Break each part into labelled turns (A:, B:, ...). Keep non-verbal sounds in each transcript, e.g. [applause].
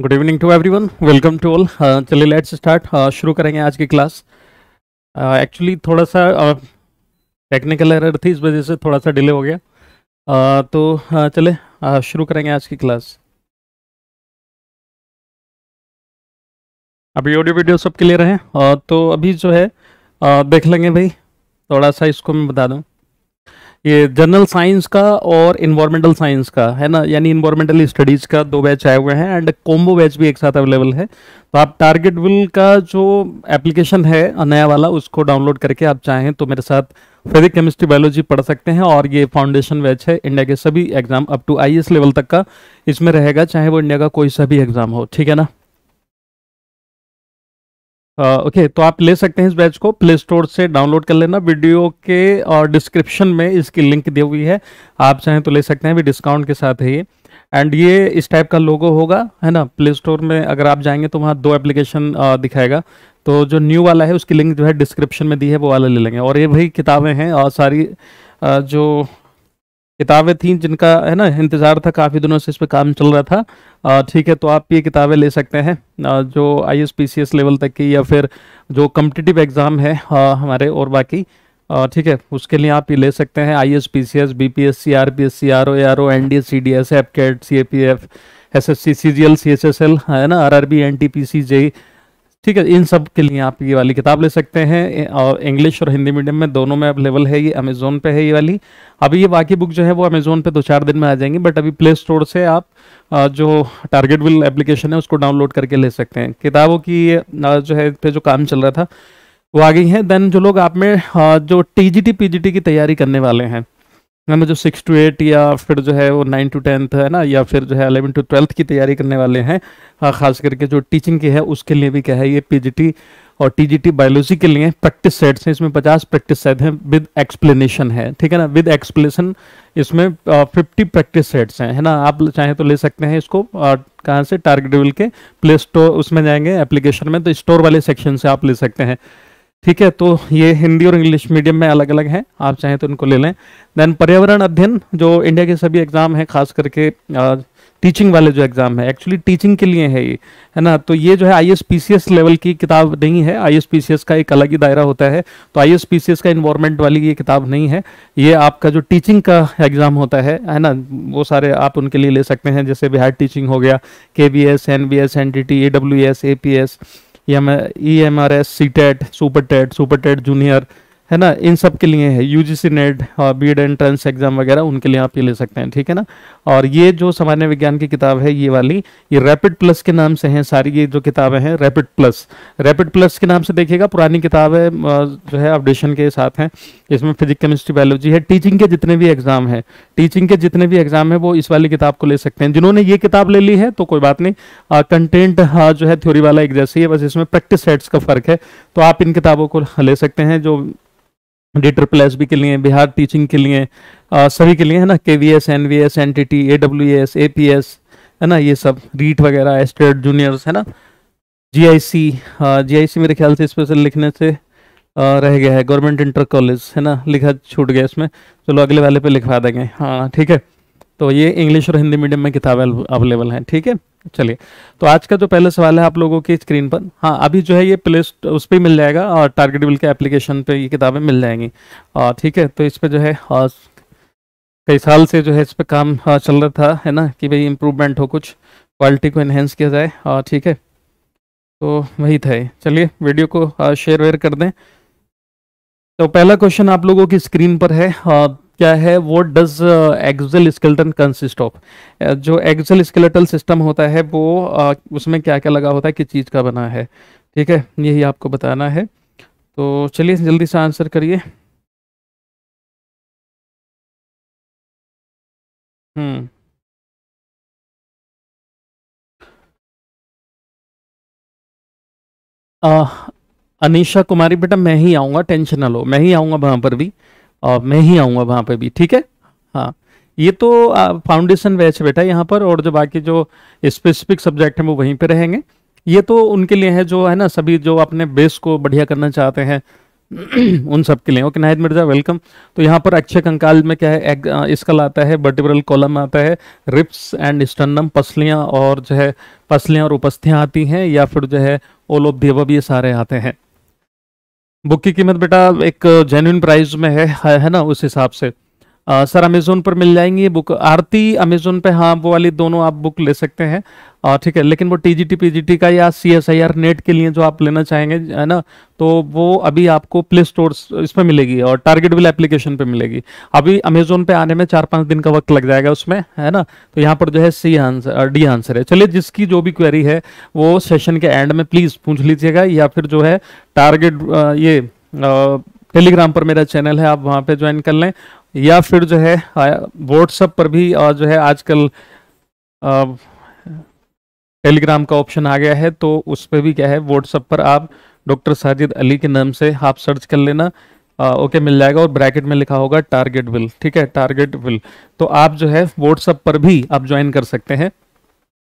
A: Good evening to everyone welcome to all चलिए let's start uh, शुरू करेंगे आज की क्लास
B: एक्चुअली uh, थोड़ा सा टेक्निकल uh, एरर थी इस वजह से थोड़ा सा डिले हो गया
A: uh, तो uh, चले uh, शुरू करेंगे आज की क्लास अभी ऑडियो वीडियो सब क्लियर है uh, तो अभी जो है
B: uh, देख लेंगे भाई थोड़ा सा इसको मैं बता दूँ ये जनरल साइंस का और इन्वायरमेंटल साइंस का है ना यानी इन्वायरमेंटल स्टडीज का दो बैच आए हुए हैं एंड कॉम्बो बैच भी एक साथ अवेलेबल है तो आप टारगेट विल का जो एप्लीकेशन है नया वाला उसको डाउनलोड करके आप चाहें तो मेरे साथ फिजिक केमिस्ट्री बायोलॉजी पढ़ सकते हैं और ये फाउंडेशन बैच है इंडिया के सभी exam up to I level तक का इसमें रहेगा चाहे वो इंडिया का कोई सा भी एग्जाम हो ठीक है ना ओके तो आप ले सकते हैं इस बैच को प्ले स्टोर से डाउनलोड कर लेना वीडियो के और डिस्क्रिप्शन में इसकी लिंक दी हुई है आप चाहें तो ले सकते हैं भी डिस्काउंट के साथ है ये एंड ये इस टाइप का लोगो होगा है ना प्ले स्टोर में अगर आप जाएंगे तो वहाँ दो एप्लीकेशन दिखाएगा तो जो न्यू वाला है उसकी लिंक जो है डिस्क्रिप्शन में दी है वो वाला ले लेंगे और ये भाई किताबें हैं और सारी आ, जो किताबें थीं जिनका है ना इंतज़ार था काफ़ी दिनों से इस पर काम चल रहा था ठीक है तो आप ये किताबें ले सकते हैं जो आई एस लेवल तक की या फिर जो कम्पिटिटिव एग्ज़ाम है हमारे और बाकी ठीक है उसके लिए आप ये ले सकते हैं I S P C S B P S C R P S C R O R O N D S C D S F CAT C A P F S S C C G L C S S L है ना R R B N T P C J ठीक है इन सब के लिए आप ये वाली किताब ले सकते हैं और इंग्लिश और हिंदी मीडियम में दोनों में अवेलेबल है ये अमेजोन पे है ये वाली अभी ये बाकी बुक जो है वो अमेजोन पे दो चार दिन में आ जाएंगी बट अभी प्ले स्टोर से आप जो टारगेट विल एप्लीकेशन है उसको डाउनलोड करके ले सकते हैं किताबों की जो है पे जो काम चल रहा था वो आ गई है देन जो लोग आप में जो T G T P G T की तैयारी करने वाले हैं मैम जो सिक्स टू एट या फिर जो है वो नाइन टू टेंथ है ना या फिर जो है अलेवन टू ट्वेल्थ की तैयारी करने वाले हैं हाँ, खास करके जो टीचिंग की है उसके लिए भी क्या है ये पी और टी बायोलॉजी के लिए प्रैक्टिस सेट्स हैं इसमें पचास प्रैक्टिस सेट हैं विद एक्सप्लेनेशन है ठीक है ना विद एक्सप्लेनेशन इसमें फिफ्टी प्रैक्टिस सेट्स हैं है ना आप चाहें तो ले सकते हैं इसको कहाँ से टारगेटेबल के प्ले स्टोर उसमें जाएंगे एप्लीकेशन में तो स्टोर वाले सेक्शन से आप ले सकते हैं ठीक है तो ये हिंदी और इंग्लिश मीडियम में अलग अलग हैं आप चाहें तो इनको ले लें देन पर्यावरण अध्ययन जो इंडिया के सभी एग्जाम हैं खास करके टीचिंग वाले जो एग्ज़ाम है एक्चुअली टीचिंग के लिए है ये है ना तो ये जो है एस लेवल की किताब नहीं है एस का एक अलग ही दायरा होता है तो एस का इन्वायरमेंट वाली ये किताब नहीं है ये आपका जो टीचिंग का एग्ज़ाम होता है है ना वो सारे आप उनके लिए ले सकते हैं जैसे बिहार टीचिंग हो गया K V S N V S N T T A W S A P S E M E M R S C TET super TET super TET junior है ना इन सब के लिए है यू जी सी नेट और B Ed entrance exam वगैरह उनके लिए आप ये ले सकते हैं ठीक है ना और ये जो सामान्य विज्ञान की किताब है ये वाली ये रैपिड प्लस के नाम से हैं सारी ये जो किताबें हैं रैपिड प्लस रैपिड प्लस के नाम से देखिएगा पुरानी किताब है जो है अपडेशन के साथ हैं इसमें फिजिक केमिस्ट्री बायोलॉजी है टीचिंग के जितने भी एग्जाम है टीचिंग के जितने भी एग्जाम है वो इस वाली किताब को ले सकते हैं जिन्होंने ये किताब ले ली है तो कोई बात नहीं कंटेंट हाँ, जो है थ्योरी वाला एक जैसे ही है बस इसमें प्रैक्टिस सेट्स का फर्क है तो आप इन किताबों को ले सकते हैं जो डी ट्रिपल एस के लिए बिहार टीचिंग के लिए आ, सभी के लिए है ना K V S N V S N T T A W S A P S है ना ये सब रीट वगैरह एस्टेट जूनियर्स e है ना जी आई सी जी आई सी मेरे ख्याल से स्पेशल लिखने से आ, रह गया है गवर्नमेंट इंटर कॉलेज है ना लिखा छूट गया इसमें चलो अगले वाले पे लिखवा देंगे हाँ ठीक है तो ये इंग्लिश और हिंदी मीडियम में किताबें अवेलेबल हैं ठीक है चलिए तो आज का जो पहला सवाल है आप लोगों की स्क्रीन पर हाँ अभी जो है ये प्ले उस पर मिल जाएगा और टारगेटेबल के एप्लीकेशन पे ये किताबें मिल जाएंगी और ठीक है तो इस पर जो है कई साल से जो है इस पर काम चल रहा था है ना कि भाई इम्प्रूवमेंट हो कुछ क्वालिटी को इन्हेंस किया जाए और ठीक है तो वही था चलिए वीडियो को शेयर वेयर कर दें तो पहला क्वेश्चन आप लोगों की स्क्रीन पर है और क्या है वो does axial skeleton consist of जो एक्सल स्केलेटल सिस्टम होता है वो uh, उसमें क्या क्या लगा होता है किस चीज़ का बना है ठीक है यही आपको बताना है तो
A: चलिए जल्दी से आंसर करिए हम्म कुमारी बेटा मैं
B: ही आऊँगा टेंशन ना लो मैं ही आऊँगा वहाँ पर भी और मैं ही आऊँगा वहाँ पर भी ठीक है हाँ ये तो फाउंडेशन बैच बेटा यहाँ पर और जो बाकी जो स्पेसिफिक सब्जेक्ट हैं वो वहीं पे रहेंगे ये तो उनके लिए है जो है ना सभी जो अपने बेस को बढ़िया करना चाहते हैं [clears throat] उन सब के लिए ओके नाहिद मिर्जा वेलकम तो यहाँ पर अक्षय कंकाल में क्या है इसकल आता है बर्टिब्रल कॉलम आता है रिप्स एंड स्टनम पसलियाँ और जो है पसलियाँ और उपस्थियाँ आती हैं या फिर जो है ओलोप देवा ये सारे आते हैं बुक की कीमत बेटा एक जेन्यून प्राइस में है है ना उस हिसाब से आ, सर अमेजोन पर मिल जाएंगी ये बुक आरती अमेजोन पे हाँ वो वाली दोनों आप बुक ले सकते हैं और ठीक है लेकिन वो T G T P G T का या C S I R NET के लिए जो आप लेना चाहेंगे है ना तो वो अभी आपको प्ले स्टोर इस पर मिलेगी और टारगेट विल एप्लीकेशन पे मिलेगी अभी अमेजोन पे आने में चार पाँच दिन का वक्त लग जाएगा उसमें है ना तो यहाँ पर जो है सी आंसर डी आंसर है चलिए जिसकी जो भी क्वेरी है वो सेशन के एंड में प्लीज़ पूछ लीजिएगा या फिर जो है टारगेट ये टेलीग्राम पर मेरा चैनल है आप वहाँ पे ज्वाइन कर लें या फिर जो है व्हाट्सअप पर भी जो है आजकल टेलीग्राम का ऑप्शन आ गया है तो उस पर भी क्या है व्हाट्सअप पर आप डॉक्टर साजिद अली के नाम से आप सर्च कर लेना आ, ओके मिल जाएगा और ब्रैकेट में लिखा होगा टारगेट विल ठीक है टारगेट विल तो आप जो है व्हाट्सअप पर भी आप ज्वाइन कर सकते हैं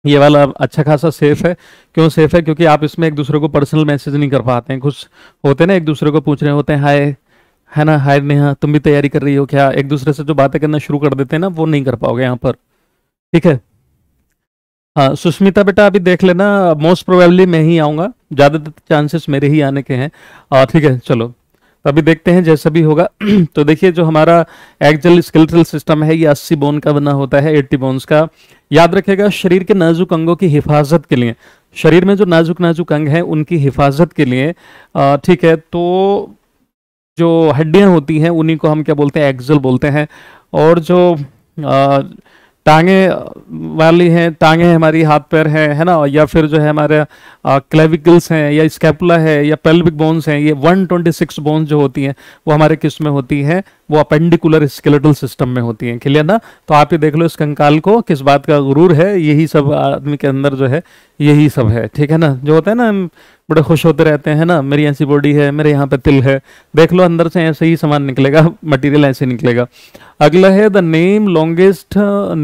B: ये वाला अच्छा खासा सेफ है क्यों सेफ है क्योंकि आप इसमें एक दूसरे को पर्सनल मैसेज नहीं कर पाते हैं कुछ होते ना एक दूसरे को पूछ रहे होते हैं हाय है ना हाय नेहा तुम भी तैयारी कर रही हो क्या एक दूसरे से जो बातें करना शुरू कर देते हैं ना वो नहीं कर पाओगे यहाँ पर ठीक है हाँ सुष्मिता बेटा अभी देख लेना मोस्ट प्रोबेबली मैं ही आऊँगा ज़्यादातर चांसेस मेरे ही आने के हैं ठीक है चलो तो अभी देखते हैं जैसा भी होगा [clears throat] तो देखिए जो हमारा एक्जल स्केलेटल सिस्टम है ये अस्सी बोन का बना होता है एट्टी बोन्स का याद रखेगा शरीर के नाजुक अंगों की हिफाजत के लिए शरीर में जो नाजुक नाजुक अंग हैं उनकी हिफाजत के लिए ठीक है तो जो हड्डियाँ होती हैं उन्हीं को हम क्या बोलते हैं एक्जल बोलते हैं और जो टांगे वाली हैं टांगे है हमारी हाथ पैर हैं है ना या फिर जो है हमारे क्लेविकल्स हैं या स्कैपुला है या पेल्विक बोन्स हैं ये 126 बोन्स जो होती हैं वो हमारे किस में होती हैं वो अपेंडिकुलर स्केलेटल सिस्टम में होती हैं क्लियर ना तो आप ये देख लो इस कंकाल को किस बात का गुरूर है यही सब आदमी के अंदर जो है यही सब है ठीक है ना जो होता है ना बड़े खुश होते रहते हैं ना मेरी ऐसी बॉडी है मेरे यहाँ पे तिल है देख लो अंदर से ऐसे ही सामान निकलेगा मटेरियल ऐसे निकलेगा अगला है the name longest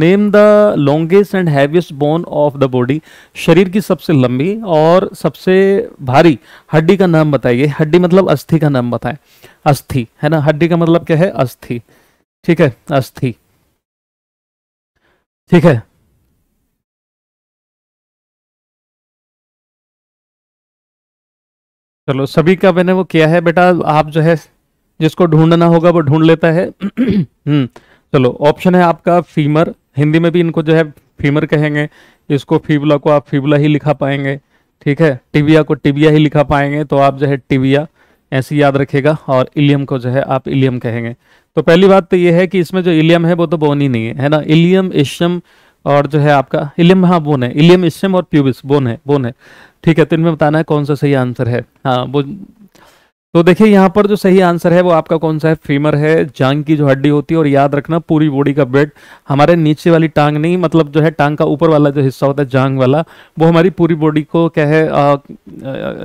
B: name the longest and heaviest bone of the body शरीर की सबसे लंबी और सबसे भारी हड्डी का नाम बताइए हड्डी मतलब अस्थि का नाम बताए अस्थि है ना हड्डी का मतलब क्या है अस्थि ठीक है अस्थि
A: ठीक है चलो सभी का मैंने वो किया है बेटा
B: आप जो है जिसको ढूंढना होगा वो ढूंढ लेता है [clears throat] हम्म, चलो ऑप्शन है आपका फीमर हिंदी में भी इनको जो है फीमर कहेंगे इसको फीबला को आप फीबला ही लिखा पाएंगे ठीक है टिबिया को टिबिया ही लिखा पाएंगे तो आप जो है टिबिया ऐसे याद रखेगा और इलियम को जो है आप इलियम कहेंगे तो पहली बात तो ये है कि इसमें जो इलियम है वो तो बोन ही नहीं है है ना इलियम इशम और जो है आपका इलियम हाँ बोन है इलियम इशम और प्यूबिस बोन है बोन है ठीक है तो इनमें बताना है कौन सा सही आंसर है हाँ वो तो देखिए यहाँ पर जो सही आंसर है वो आपका कौन सा है फीमर है जांग की जो हड्डी होती है और याद रखना पूरी बॉडी का ब्रेड हमारे नीचे वाली टांग नहीं मतलब जो है टांग का ऊपर वाला जो हिस्सा होता है जांग वाला वो हमारी पूरी बॉडी को क्या है आ,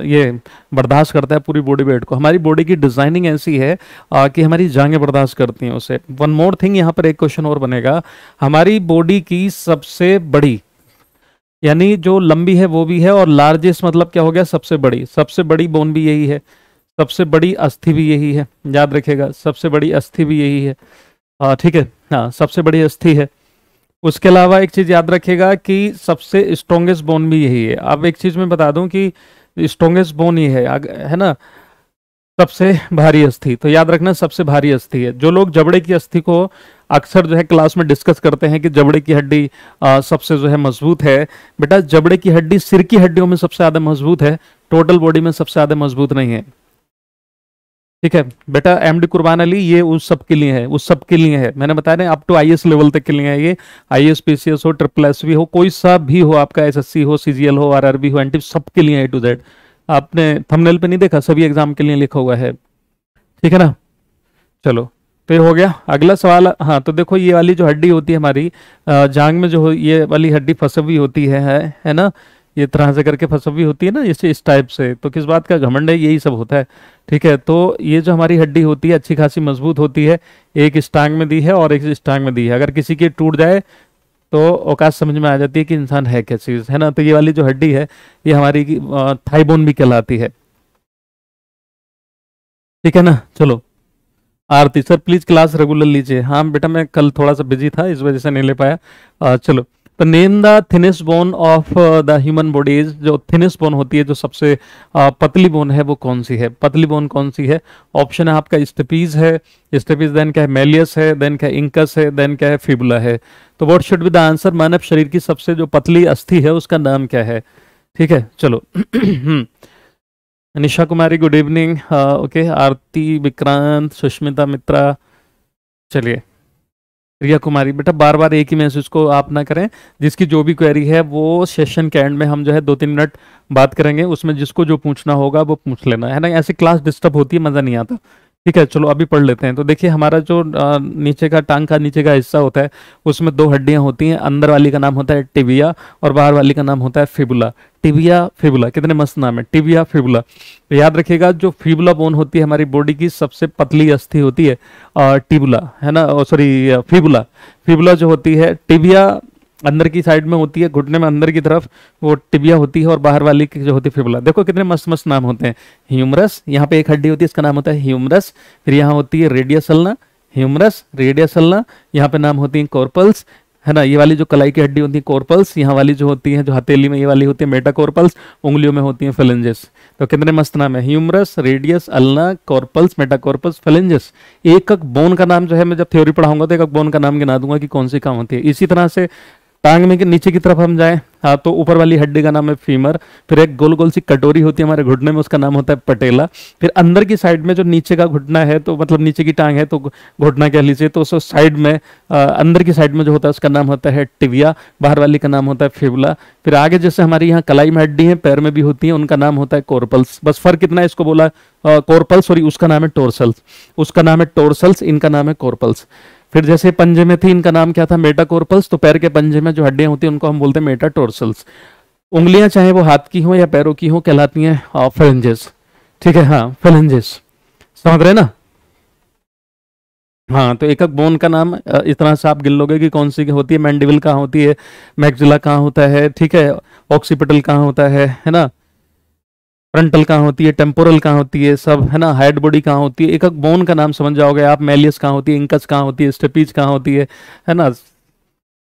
B: ये बर्दाश्त करता है पूरी बॉडी वेट को हमारी बॉडी की डिजाइनिंग ऐसी है आ, कि हमारी जांगें बर्दाश्त करती हैं उसे वन मोर थिंग यहाँ पर एक क्वेश्चन और बनेगा हमारी बॉडी की सबसे बड़ी यानी जो लंबी है वो भी है और लार्जेस्ट मतलब क्या हो गया सबसे बड़ी सबसे बड़ी बोन भी यही है सबसे बड़ी अस्थि भी यही है याद रखेगा सबसे बड़ी अस्थि भी यही है हाँ, ठीक है हाँ सबसे बड़ी अस्थि है उसके अलावा एक चीज़ याद रखेगा कि सबसे स्ट्रोंगेस्ट बोन भी यही है अब एक चीज़ मैं बता दूं कि स्ट्रोंगेस्ट बोन ही है है ना सबसे भारी अस्थि तो याद रखना सबसे भारी अस्थि है जो लोग जबड़े की अस्थि को अक्सर जो है क्लास में डिस्कस करते हैं कि जबड़े की हड्डी सबसे जो है मजबूत है बेटा जबड़े की हड्डी सिर की हड्डियों में सबसे ज़्यादा मजबूत है टोटल बॉडी में सबसे ज़्यादा मजबूत नहीं है ठीक है बेटा एम डी कुर्बान अली ये उस सब के लिए है उस सब के लिए है मैंने बताया ना अप टू आई लेवल तक के लिए है ये I S P C S हो ट्रिपल एस हो कोई सा भी हो आपका एस एस सी हो सी जी एल हो आर हो एन सब के लिए ए टू जेड आपने थंबनेल पे नहीं देखा सभी एग्जाम के लिए लिखा हुआ है ठीक है ना चलो तो ये हो गया अगला सवाल हाँ तो देखो ये वाली जो हड्डी होती है हमारी जांग में जो ये वाली हड्डी फंसी हुई होती है है, है ना ये तरह से करके फंस हुई होती है ना इस इस टाइप से तो किस बात का घमंड है यही सब होता है ठीक है तो ये जो हमारी हड्डी होती है अच्छी खासी मजबूत होती है एक स्टांग में दी है और एक स्टांग में दी है अगर किसी की टूट जाए तो औकात समझ में आ जाती है कि इंसान है क्या चीज़ है ना तो ये वाली जो हड्डी है ये हमारी थाईबोन भी कहलाती है ठीक है ना चलो Aarti sir please class regular लीजिए हाँ बेटा मैं कल थोड़ा सा बिजी था इस वजह से नहीं ले पाया आ, चलो तो name the thinnest bone of the human bodies जो थिनेस बोन होती है जो सबसे आ, पतली बोन है वो कौन सी है पतली बोन कौन सी है ऑप्शन है आपका स्टेपीज है स्टेपीज देन क्या है मेलियस है देन क्या है इंकस है देन क्या है फिबुला है तो what should be the answer मानव शरीर की सबसे जो पतली अस्थि है उसका नाम क्या है ठीक है चलो [clears throat] हम्म। Nisha Kumari good evening okay Aarti Vikrant Sushmita Mitra चलिए रिया कुमारी बेटा बार बार एक ही मैसेज को आप ना करें जिसकी जो भी क्वेरी है वो सेशन के एंड में हम जो है दो तीन मिनट बात करेंगे उसमें जिसको जो पूछना होगा वो पूछ लेना है ना ऐसे क्लास डिस्टर्ब होती है मज़ा नहीं आता ठीक है चलो अभी पढ़ लेते हैं तो देखिए हमारा जो नीचे का टांग का नीचे का हिस्सा होता है उसमें दो हड्डियां होती हैं अंदर वाली का नाम होता है टिबिया और बाहर वाली का नाम होता है फिबुला टिबिया फिबुला कितने मस्त नाम है टिबिया फिबुला तो याद रखिएगा जो फिबुला बोन होती है हमारी बॉडी की सबसे पतली अस्थि होती है टिबुला है ना सॉरी फिबुला फिबुला जो होती है टिबिया अंदर की साइड में होती है घुटने में अंदर की तरफ वो टिबिया होती है और बाहर वाली की जो होती है फिबुला देखो कितने मस्त मस्त नाम होते हैं ह्यूमरस यहाँ पे एक हड्डी होती है इसका नाम होता है ह्यूमरस फिर यहाँ होती है रेडियसलना ह्यूमरस रेडियसलना यहाँ पे नाम होती है कॉर्पल्स है ना ये वाली जो कलाई की हड्डी होती है कॉर्पल्स यहाँ वाली जो होती है जो हथेली में ये वाली होती है मेटा कॉर्पल्स उंगलियों में होती है फिलेंजेस तो कितने मस्त नाम है humerus radius ulna carpals metacarpals एक एक बोन का नाम जो है मैं जब थ्योरी पढ़ाऊंगा तो एक बोन का नाम गिना दूंगा कि कौन सी काम होती है इसी तरह से टांग में के नीचे की तरफ हम जाए हाँ तो ऊपर वाली हड्डी का नाम है फीमर फिर एक गोल गोल सी कटोरी होती है हमारे घुटने में उसका नाम होता है पटेला फिर अंदर की साइड में जो नीचे का घुटना है तो मतलब नीचे की टांग है तो घुटना कह लीजिए तो उसको साइड में आ, अंदर की साइड में जो होता है उसका नाम होता है टिविया बाहर वाली का नाम होता है फिवला फिर आगे जैसे हमारे यहाँ कलाई में हड्डी है पैर में भी होती है उनका नाम होता है कोरपल्स बस फर्क कितना है इसको बोला कोरपल्स सॉरी उसका नाम है टोरसल्स उसका नाम है टोरसल्स इनका नाम है कोरपल्स फिर जैसे पंजे में थी इनका नाम क्या था मेटाकोर्पल्स तो पैर के पंजे में जो हड्डियां होती हैं उनको हम बोलते हैं मेटाटोर्सल्स उंगलियां चाहे वो हाथ की हो या पैरों की हो कहलाती हैं फेलेंजेस ठीक है हाँ फेलेंजेस समझ रहे ना हाँ तो एक एक बोन का नाम इस तरह से आप गिन लोगे कि कौन सी होती है मैंडिविल कहाँ होती है मैगजिला कहाँ होता है ठीक है ऑक्सीपिटल कहाँ होता है है ना फ्रंटल कहाँ होती है टेम्पोरल कहाँ होती है सब है ना हेड बॉडी कहाँ होती है एक एक बोन का नाम समझ जाओगे आप मेलियस कहाँ होती है इंकस कहाँ होती है स्टेपीज कहाँ होती है है ना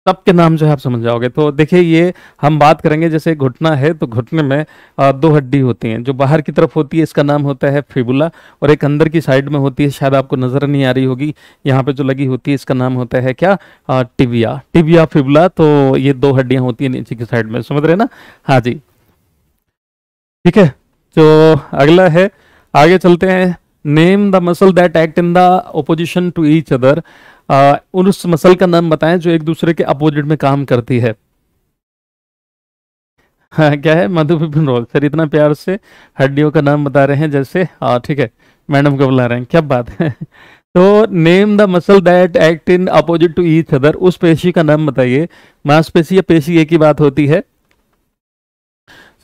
B: सब के नाम जो है आप समझ जाओगे तो देखिए ये हम बात करेंगे जैसे घुटना है तो घुटने में दो हड्डी होती हैं जो बाहर की तरफ होती है इसका नाम होता है फिबुला और एक अंदर की साइड में होती है शायद आपको नज़र नहीं आ रही होगी यहाँ पे जो लगी होती है इसका नाम होता है क्या टिबिया टिबिया फिबुला तो ये दो हड्डियाँ होती है नीचे की साइड में समझ रहे ना हाँ जी ठीक है तो अगला है आगे चलते हैं name the muscle that act in the opposition to each other उस मसल का नाम बताएं जो एक दूसरे के अपोजिट में काम करती है हाँ, क्या है मधु विपिन रोल सर इतना प्यार से हड्डियों का नाम बता रहे हैं जैसे हाँ ठीक है मैडम को बुला रहे हैं क्या बात है [laughs] तो name the muscle that act in opposite to each other उस पेशी का नाम बताइए मांसपेशी या पेशी एक ही बात होती है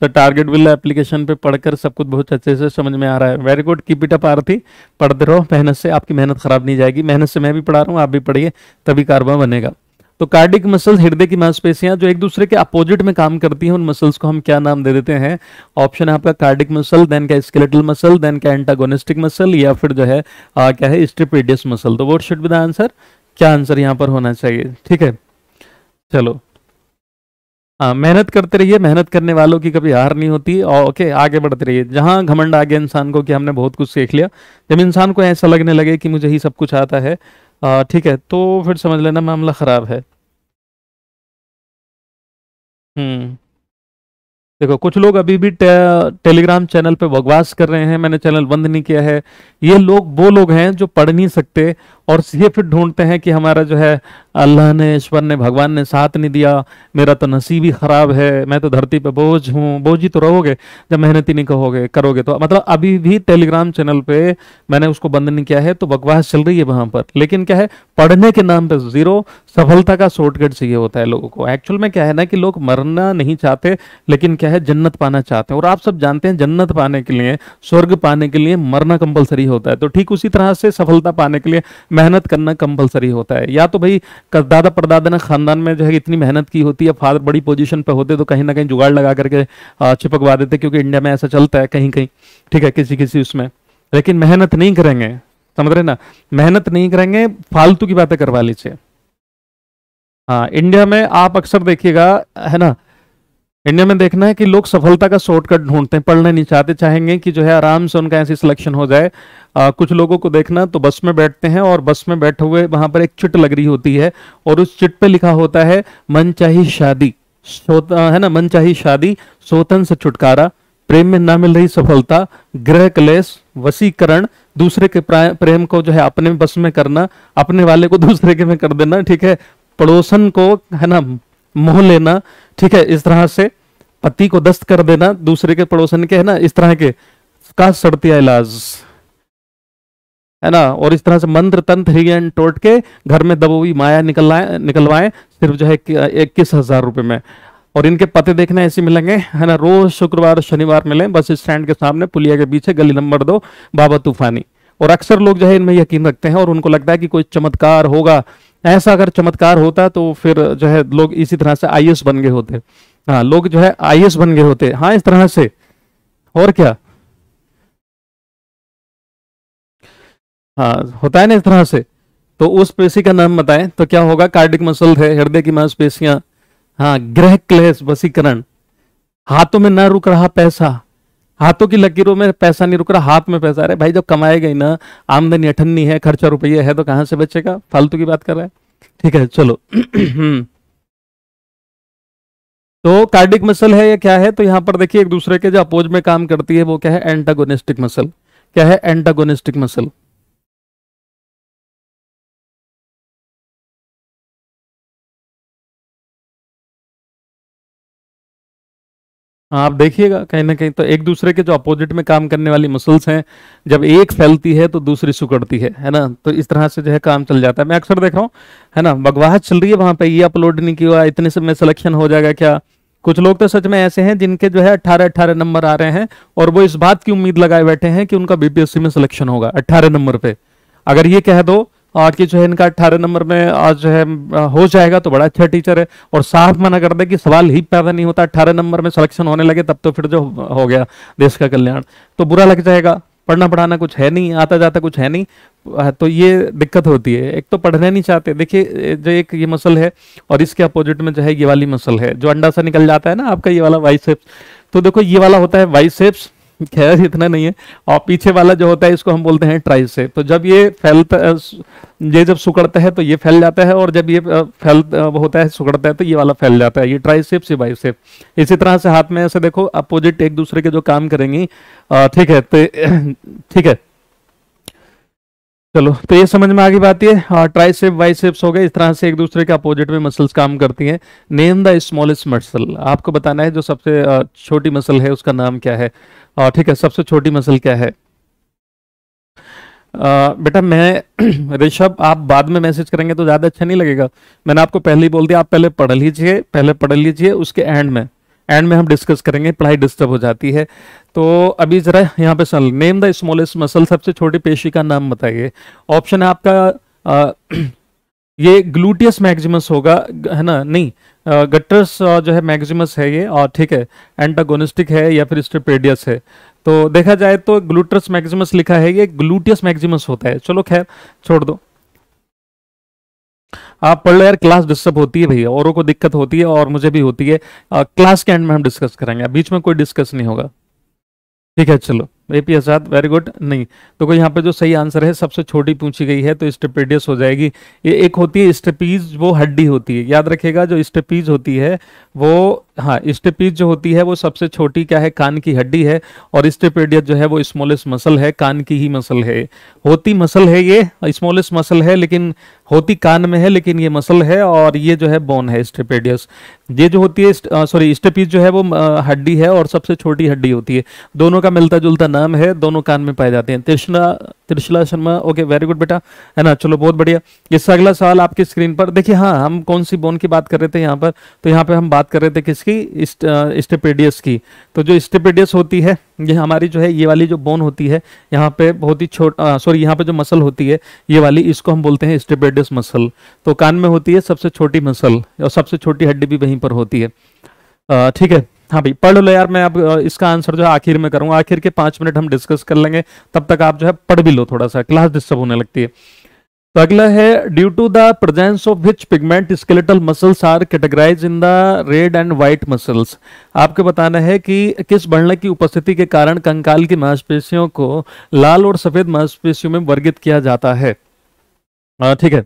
B: सर टारगेट विल एप्लीकेशन पे पढ़कर सब कुछ बहुत अच्छे से समझ में आ रहा है very good keep it up Aarti पढ़ते रहो मेहनत से आपकी मेहनत खराब नहीं जाएगी मेहनत से मैं भी पढ़ा रहा हूँ आप भी पढ़िए तभी कारवा बनेगा तो कार्डिक मसल हृदय की मांसपेशियां जो एक दूसरे के अपोजिट में काम करती हैं उन मसल्स को हम क्या नाम दे देते हैं ऑप्शन है आपका कार्डिक मसल देन का स्केलेटल मसल देन का एंटागोनिस्टिक मसल या फिर जो है आ, क्या है स्ट्रिपेडियस मसल तो what should be the answer क्या आंसर यहाँ पर होना चाहिए ठीक है चलो हाँ, मेहनत करते रहिए मेहनत करने वालों की कभी हार नहीं होती और ओके आगे बढ़ते रहिए जहाँ घमंड आ गया इंसान को कि हमने बहुत कुछ सीख लिया जब इंसान को ऐसा लगने लगे कि मुझे ही सब कुछ आता है ठीक है तो फिर समझ लेना मामला ख़राब है हम्म देखो कुछ लोग अभी भी टे, टेलीग्राम चैनल पे बकवास कर रहे हैं मैंने चैनल बंद नहीं किया है ये लोग वो लोग हैं जो पढ़ नहीं सकते और ये फिर ढूंढते हैं कि हमारा जो है अल्लाह ने ईश्वर ने भगवान ने साथ नहीं दिया मेरा तो नसीब ही ख़राब है मैं तो धरती पे बोझ हूँ बोझ ही तो रहोगे जब मेहनत ही नहीं कहोगे करोगे तो मतलब अभी भी टेलीग्राम चैनल पे मैंने उसको बंद नहीं किया है तो बकवास चल रही है वहां पर लेकिन क्या है पढ़ने के नाम पर ज़ीरो सफलता का शॉर्टकट चाहिए होता है लोगों को एक्चुअल में क्या है ना कि लोग मरना नहीं चाहते लेकिन क्या है जन्नत पाना चाहते हैं और आप सब जानते हैं जन्नत पाने के लिए स्वर्ग पाने के लिए मरना कंपलसरी होता है तो ठीक उसी तरह से सफलता पाने के लिए मेहनत करना कंपलसरी होता है या तो भाई दादा परदादा ने खानदान में जो है इतनी मेहनत की होती है फादर बड़ी पोजीशन पे होते तो कहीं ना कहीं जुगाड़ लगा करके चिपकवा देते क्योंकि इंडिया में ऐसा चलता है कहीं कहीं ठीक है किसी किसी उसमें लेकिन मेहनत नहीं करेंगे समझ रहे ना मेहनत नहीं करेंगे फालतू की बातें करवा लीजिए हाँ इंडिया में आप अक्सर देखिएगा है ना इंडिया में देखना है कि लोग सफलता का शॉर्टकट ढूंढते हैं पढ़ना नहीं चाहते चाहेंगे कि जो है आराम से उनका ऐसी सिलेक्शन हो जाए आ, कुछ लोगों को देखना तो बस में बैठते हैं और बस में बैठे हुए वहां पर एक चिट लग रही होती है और उस चिट पे लिखा होता है मन चाही शादी है ना मन चाही शादी सोतन से छुटकारा प्रेम में ना मिल रही सफलता ग्रह क्लेश वसीकरण दूसरे के प्रेम को जो है अपने बस में करना अपने वाले को दूसरे के में कर देना ठीक है पड़ोसन को है ना मोह लेना ठीक है इस तरह से पति को दस्त कर देना दूसरे के पड़ोसन के है ना इस तरह के का सड़तिया इलाज है ना और इस तरह से मंत्र तंत्र टोट के घर में दबोई माया निकलवाए निकलवाए सिर्फ जो है इक्कीस हजार रुपए में और इनके पते देखने ऐसे मिलेंगे है ना रोज शुक्रवार शनिवार मिले बस स्टैंड के सामने पुलिया के पीछे गली नंबर दो बाबा तूफानी और अक्सर लोग जो है इनमें यकीन रखते हैं और उनको लगता है कि कोई चमत्कार होगा ऐसा अगर चमत्कार होता तो फिर जो है लोग इसी तरह से आई बन गए होते हाँ लोग जो है आई बन गए होते हाँ इस तरह से और क्या हाँ होता है ना इस तरह से तो उस पेशी का नाम बताएं तो क्या होगा कार्डिक मसल है हृदय की मांसपेशियां हाँ ग्रह क्लेश वसीकरण हाथों में ना रुक रहा पैसा हाथों की लकीरों में पैसा नहीं रुक रहा हाथ में पैसा रहे भाई जब कमाएगा ही ना आमदनी अठन्नी है खर्चा रुपये है तो कहां से बचेगा फालतू की बात कर रहा है ठीक है चलो [clears throat] तो कार्डिक मसल है या क्या है तो यहां पर देखिए
A: एक दूसरे के जो अपोज में काम करती है वो क्या है एंटागोनिस्टिक मसल क्या है एंटागोनिस्टिक मसल आप देखिएगा कहीं ना कहीं तो एक दूसरे के जो अपोजिट में काम करने वाली मसल्स हैं जब एक फैलती है तो
B: दूसरी सुकड़ती है है ना तो इस तरह से जो है काम चल जाता है मैं अक्सर देख रहा हूँ है ना बगवाहट चल रही है वहां पे ये अपलोड नहीं किया इतने समय सिलेक्शन हो जाएगा क्या कुछ लोग तो सच में ऐसे हैं जिनके जो है अट्ठारह अट्ठारह नंबर आ रहे हैं और वो इस बात की उम्मीद लगाए बैठे हैं कि उनका बीपीएससी में सिलेक्शन होगा अट्ठारह नंबर पे अगर ये कह दो आठ की जो है इनका अट्ठारह नंबर में आज जो है हो जाएगा तो बड़ा अच्छा टीचर है और साफ मना कर दे कि सवाल ही पैदा नहीं होता अट्ठारह नंबर में सिलेक्शन होने लगे तब तो फिर जो हो गया देश का कल्याण तो बुरा लग जाएगा पढ़ना पढ़ाना कुछ है नहीं आता जाता कुछ है नहीं तो ये दिक्कत होती है एक तो पढ़ना नहीं चाहते देखिए जो एक ये मसल है और इसके अपोजिट में जो है ये वाली मसल है जो अंडा सा निकल जाता है ना आपका ये वाला वाइसेप्स तो देखो ये वाला होता है वाइसेप्स खैर इतना नहीं है और पीछे वाला जो होता है इसको हम बोलते हैं ट्राई से तो जब ये फैलता ये जब सुकड़ता है तो ये फैल जाता है और जब ये फैल होता है सुकड़ता है तो ये वाला फैल जाता है ये ट्राई सेप से बाई सेप इसी तरह से हाथ में ऐसे देखो अपोजिट एक दूसरे के जो काम करेंगी ठीक है तो [clears throat] ठीक है चलो तो ये समझ में आ गई बात ये ट्राई सेप वाई सेप्स हो गए इस तरह से एक दूसरे के अपोजिट में मसल्स काम करती हैं नेम द स्मॉलेस्ट मसल आपको बताना है जो सबसे छोटी मसल है उसका नाम क्या है और ठीक है सबसे छोटी मसल क्या है बेटा मैं [clears throat] ऋषभ आप बाद में मैसेज करेंगे तो ज़्यादा अच्छा नहीं लगेगा मैंने आपको पहले ही बोल दिया आप पहले पढ़ लीजिए पहले पढ़ लीजिए उसके एंड में एंड में हम डिस्कस करेंगे पढ़ाई डिस्टर्ब हो जाती है तो अभी ज़रा यहाँ पे सुन नेम द स्मॉलेस्ट मसल सबसे छोटी पेशी का नाम बताइए ऑप्शन है आपका आ, [clears throat] ये ग्लूटियस मैक्सिमस होगा है ना नहीं गटर्स जो है मैक्सिमस है ये और ठीक है एंटागोनिस्टिक है या फिर स्ट्रिपेडियस है तो देखा जाए तो ग्लूटस मैक्सिमस लिखा है ये ग्लूटियस मैक्सिमस होता है चलो खैर छोड़ दो आप पढ़ लो यार क्लास डिस्टर्ब होती है भैया औरों को दिक्कत होती है और मुझे भी होती है क्लास के एंड में हम डिस्कस करेंगे बीच में कोई डिस्कस नहीं होगा ठीक है चलो एपी आजाद वेरी गुड नहीं तो कोई यहाँ पे जो सही आंसर है सबसे छोटी पूछी गई है तो स्टेपेडियस हो जाएगी ये एक होती है स्टेपीज वो हड्डी होती है याद रखेगा जो स्टेपीज होती है वो हाँ स्टेपीज जो होती है वो सबसे छोटी क्या है कान की हड्डी है और स्टेपेडियस जो है वो स्मॉलेस्ट मसल है कान की ही मसल है होती मसल है ये स्मॉलेस्ट मसल है लेकिन होती कान में है लेकिन ये मसल है और ये जो है बोन है स्टेपेडियस ये जो होती है सॉरी स्टेपीज जो है वो हड्डी है और सबसे छोटी हड्डी होती है दोनों का मिलता जुलता नाम है दोनों कान में पाए जाते हैं Trishala Trishala Sharma okay very good बेटा है ना चलो बहुत बढ़िया इससे अगला सवाल आपकी स्क्रीन पर देखिए हाँ हम कौन सी बोन की बात कर रहे थे यहाँ पर तो यहाँ पे हम बात कर रहे थे किसकी स्टेपेडियस की तो जो स्टेपेडियस होती है ये हमारी जो है ये वाली जो बोन होती है यहाँ पे बहुत ही छोट सॉरी यहाँ पे जो मसल होती है ये वाली इसको हम बोलते हैं स्टेपेडियस मसल तो कान में होती है सबसे छोटी मसल और सबसे छोटी हड्डी भी वहीं पर होती है ठीक है हाँ भाई पढ़ लो यार मैं अब इसका आंसर जो है आखिर में करूंगा आखिर के पांच मिनट हम डिस्कस कर लेंगे तब तक आप जो है पढ़ भी लो थोड़ा सा क्लास डिस्टर्ब होने लगती है तो अगला है due to the presence of which pigment skeletal muscles are categorize in the red and white muscles आपको बताना है कि किस वर्ण की उपस्थिति के कारण कंकाल की मांसपेशियों को लाल और सफेद मांसपेशियों में
A: वर्गित किया जाता है ठीक है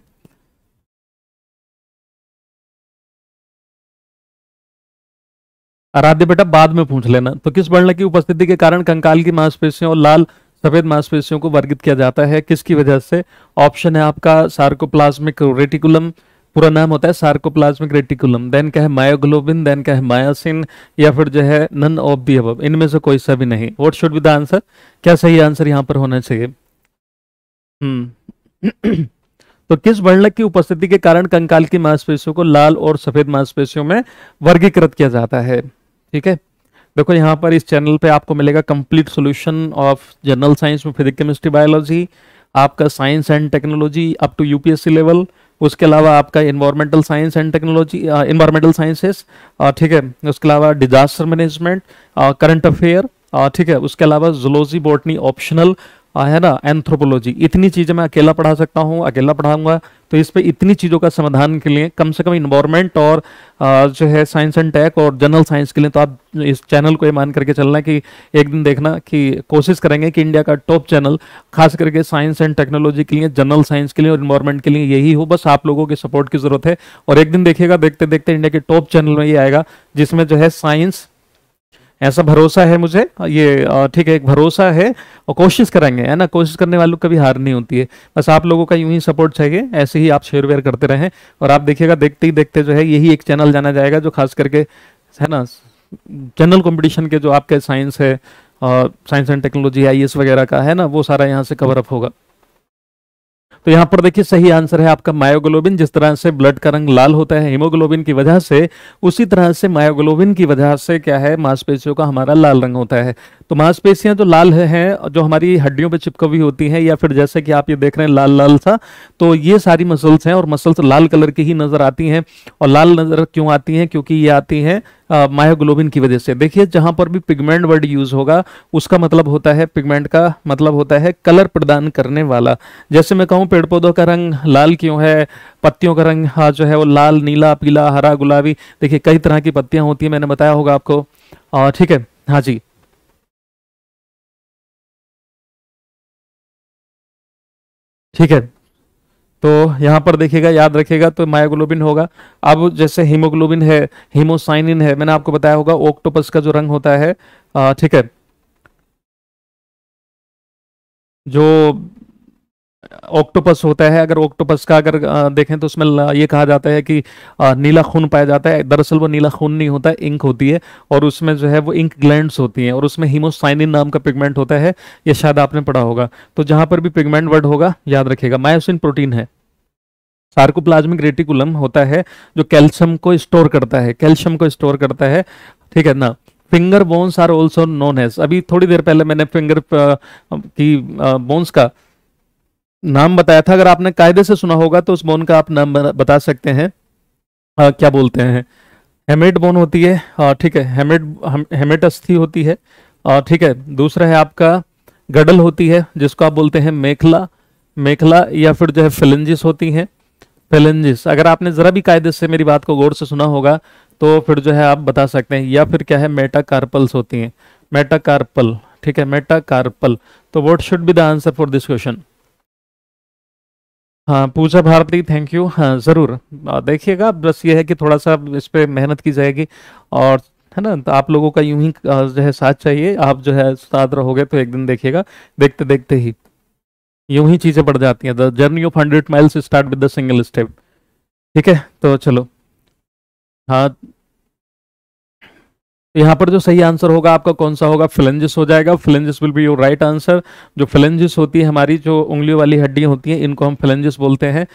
A: आराध्य बेटा बाद में पूछ लेना
B: तो किस वर्ण की उपस्थिति के कारण कंकाल की मांसपेशियों और लाल सफेद मांसपेशियों को वर्गित किया जाता है किसकी वजह से ऑप्शन है आपका सार्कोप्लाज्मिक रेटिकुलम पूरा नाम होता है सार्कोप्लाज्मिक रेटिकुलम देन क्या है मायोग्लोबिन देन क्या है मायासिन या फिर जो है नन ऑफ दी अब इनमें से कोई सा भी नहीं what should be the answer क्या सही आंसर यहाँ पर होना चाहिए हम्म [clears throat] तो किस वर्णक की उपस्थिति के कारण कंकाल की मांसपेशियों को लाल और सफेद मांसपेशियों में वर्गीकृत किया जाता है ठीक है देखो यहाँ पर इस चैनल पे आपको मिलेगा complete solution of general science में फिजिक केमिस्ट्री बायोलॉजी आपका science and technology up to UPSC level उसके अलावा आपका environmental science and technology environmental sciences ठीक है उसके अलावा डिजास्टर मैनेजमेंट करंट अफेयर ठीक है उसके अलावा जुलोजी बॉटनी ऑप्शनल है ना एंथ्रोपोलॉजी इतनी चीजें मैं अकेला पढ़ा सकता हूँ अकेला पढ़ाऊंगा तो इस पर इतनी चीज़ों का समाधान के लिए कम से कम इन्वायरमेंट और जो है साइंस एंड टेक और जनरल साइंस के लिए तो आप इस चैनल को ये मान करके चलना है कि एक दिन देखना कि कोशिश करेंगे कि इंडिया का टॉप चैनल खास करके साइंस एंड टेक्नोलॉजी के लिए जनरल साइंस के लिए और इन्वायरमेंट के लिए यही हो बस आप लोगों के सपोर्ट की जरूरत है और एक दिन देखिएगा देखते देखते इंडिया के टॉप चैनल में ये आएगा जिसमें जो है साइंस ऐसा भरोसा है मुझे हाँ, ये ठीक है एक भरोसा है और कोशिश करेंगे है ना कोशिश करने वालों कभी हार नहीं होती है बस आप लोगों का यूं ही सपोर्ट चाहिए ऐसे ही आप शेयर वेयर करते रहें और आप देखिएगा देखते ही देखते जो है यही एक चैनल जाना जाएगा जो खास करके है ना जनरल कॉम्पिटिशन के जो आपके साइंस है और साइंस एंड टेक्नोलॉजी आई वगैरह का है ना वो सारा यहाँ से कवर अप होगा तो यहाँ पर देखिए सही आंसर है आपका मायोग्लोबिन जिस तरह से ब्लड का रंग लाल होता है हीमोग्लोबिन की वजह से उसी तरह से मायोग्लोबिन की वजह से क्या है मांसपेशियों का हमारा लाल रंग होता है तो मांसपेशियां जो लाल हैं जो हमारी हड्डियों पर चिपकी हुई होती हैं या फिर जैसे कि आप ये देख रहे हैं लाल लाल सा तो ये सारी मसल्स हैं और मसल्स लाल कलर की ही नजर आती हैं और लाल नजर क्यों आती हैं क्योंकि ये आती हैं मायोग्लोबिन की वजह से देखिए जहां पर भी पिगमेंट वर्ड यूज होगा उसका मतलब होता है पिगमेंट का मतलब होता है कलर प्रदान करने वाला जैसे मैं कहूं पेड़ पौधों का रंग लाल क्यों है पत्तियों का रंग हाँ जो है वो लाल नीला
A: पीला हरा गुलाबी देखिए कई तरह की पत्तियां होती है मैंने बताया होगा आपको और ठीक है हाँ जी ठीक है तो यहाँ पर देखिएगा याद रखिएगा तो मायोग्लोबिन होगा
B: अब जैसे हीमोग्लोबिन है हीमोसाइनिन है मैंने आपको बताया होगा ऑक्टोपस का जो रंग होता है ठीक है जो ऑक्टोपस होता है अगर ऑक्टोपस का अगर देखें तो उसमें ये कहा जाता है कि नीला खून पाया जाता है दरअसल वो नीला खून नहीं होता है इंक होती है और उसमें जो है वो इंक ग्लैंड्स होती हैं और उसमें हीमोसाइनिन नाम का पिगमेंट होता है ये शायद आपने पढ़ा होगा तो जहां पर भी पिगमेंट वर्ड होगा याद रखेगा मायोसिन प्रोटीन है सार्कोप्लाज्मिक रेटिकुलम होता है जो कैल्शियम को स्टोर करता है कैल्शियम को स्टोर करता है ठीक है ना finger bones are also known as अभी थोड़ी देर पहले मैंने फिंगर की बोन्स का नाम बताया था अगर आपने कायदे से सुना होगा तो उस बोन का आप नाम बता सकते हैं आ, क्या बोलते हैं हेमेट बोन होती है ठीक है हेमेट हेमेट अस्थि होती है ठीक है दूसरा है आपका गडल होती है जिसको आप बोलते हैं मेखला मेखला या फिर जो है फिलेंजिस होती हैं फिलेंजिस अगर आपने ज़रा भी कायदे से मेरी बात को गौर से सुना होगा तो फिर जो है आप बता सकते हैं या फिर क्या है मेटाकार्पल्स होती हैं मेटाकार्पल ठीक है मेटाकार्पल तो what should be the answer for this question हाँ पूजा भारती थैंक यू हाँ ज़रूर देखिएगा बस ये है कि थोड़ा सा इस पर मेहनत की जाएगी और है ना तो आप लोगों का यूं ही जो है साथ चाहिए आप जो है साथ रहोगे तो एक दिन देखिएगा देखते देखते ही यूं ही चीज़ें बढ़ जाती हैं the journey of hundred miles start with the single step ठीक है तो चलो हाँ तो यहाँ पर जो सही आंसर होगा आपका कौन सा होगा फिलेंजिस हो जाएगा phalanges will be your right answer जो फिलेंजिस होती है हमारी जो उंगलियों वाली हड्डियाँ होती हैं इनको हम फिलेंजिस बोलते हैं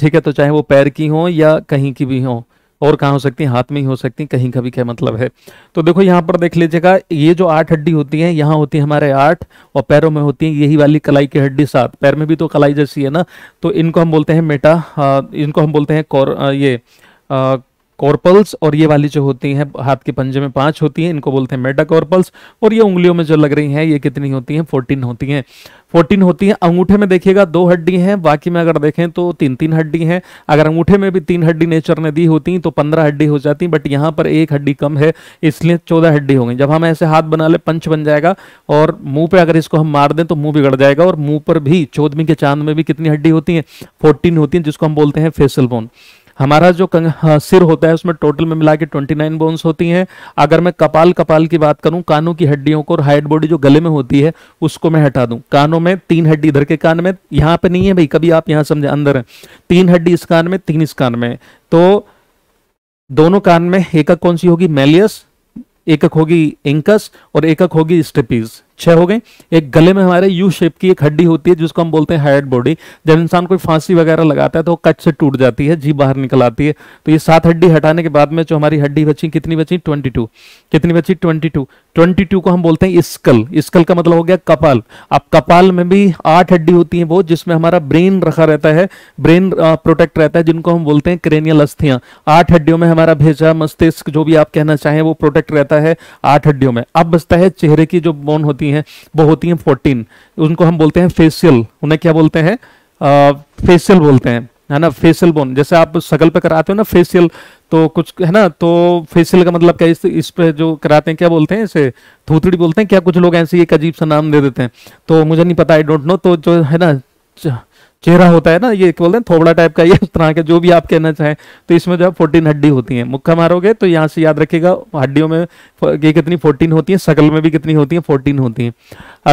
B: ठीक है तो चाहे वो पैर की हों या कहीं की भी हो और कहाँ हो सकती है हाथ में ही हो सकती है कहीं का भी क्या मतलब है तो देखो यहाँ पर देख लीजिएगा ये जो आठ हड्डी होती है यहाँ होती है हमारे आठ और पैरों में होती है यही वाली कलाई की हड्डी सात पैर में भी तो कलाई जैसी है ना तो इनको हम बोलते हैं मेटा इनको हम बोलते हैं कौर ये कॉर्पल्स और ये वाली जो होती हैं हाथ के पंजे में पांच होती हैं इनको बोलते हैं मेटा कॉर्पल्स और ये उंगलियों में जो लग रही हैं ये कितनी होती हैं फोर्टीन होती हैं फोर्टीन होती हैं अंगूठे में देखिएगा दो हड्डी हैं बाकी में अगर देखें तो तीन तीन हड्डी हैं अगर अंगूठे में भी तीन हड्डी नेचर ने दी होती तो पंद्रह हड्डी हो जाती बट यहाँ पर एक हड्डी कम है इसलिए चौदह हड्डी हो गई जब हम ऐसे हाथ बना ले पंच बन जाएगा और मुंह पर अगर इसको हम मार दें तो मुंह बिगड़ जाएगा और मुंह पर भी चौदहवीं के चांद में भी कितनी हड्डी होती है फोर्टीन होती है जिसको हम बोलते हैं फेसल बोन हमारा जो हाँ, सिर होता है उसमें टोटल में मिला के ट्वेंटी नाइन बोन्स होती हैं अगर मैं कपाल कपाल की बात करूं कानों की हड्डियों को और हाइड बॉडी जो गले में होती है उसको मैं हटा दूं कानों में तीन हड्डी इधर के कान में यहां पे नहीं है भाई कभी आप यहां समझे अंदर है तीन हड्डी इस कान में तीन इस कान में तो दोनों कान में एकक कौन सी होगी मेलियस एकक होगी इंकस और एकक होगी स्टेपीज छह हो गए एक गले में हमारे यू शेप की एक हड्डी होती है जिसको हम बोलते हैं हाइड बॉडी जब इंसान कोई फांसी वगैरह लगाता है तो कच से टूट जाती है जी बाहर निकल आती है तो ये सात हड्डी हटाने के बाद में जो हमारी हड्डी बची कितनी बची ट्वेंटी टू कितनी बची ट्वेंटी टू ट्वेंटी टू को हम बोलते हैं स्कल स्कल का मतलब हो गया कपाल अब कपाल में भी आठ हड्डी होती है वो जिसमें हमारा ब्रेन रखा रहता है ब्रेन प्रोटेक्ट रहता है जिनको हम बोलते हैं क्रेनियल अस्थियां आठ हड्डियों में हमारा भेजा मस्तिष्क जो भी आप कहना चाहें वो प्रोटेक्ट रहता है आठ हड्डियों में अब बचता है चेहरे की जो बोन होती होती हैं वो होती हैं फोर्टीन उनको हम बोलते हैं फेशियल उन्हें क्या बोलते हैं फेशियल बोलते हैं है ना फेशियल बोन जैसे आप शक्ल पे कराते हो ना फेशियल तो कुछ है ना तो फेशियल का मतलब क्या इस इस पे जो कराते हैं क्या बोलते हैं इसे थूतड़ी बोलते हैं क्या कुछ लोग ऐसे एक अजीब सा नाम दे देते हैं तो मुझे नहीं पता आई डोंट नो तो जो है ना चेहरा होता है ना ये बोलते हैं थोबड़ा टाइप का ये [laughs] तरह के जो भी आप कहना चाहें तो इसमें जो है फोर्टीन हड्डी होती है मुक्का मारोगे तो यहाँ से याद रखिएगा हड्डियों में ये कितनी फोर्टीन होती है सकल में भी कितनी होती है फोर्टीन होती है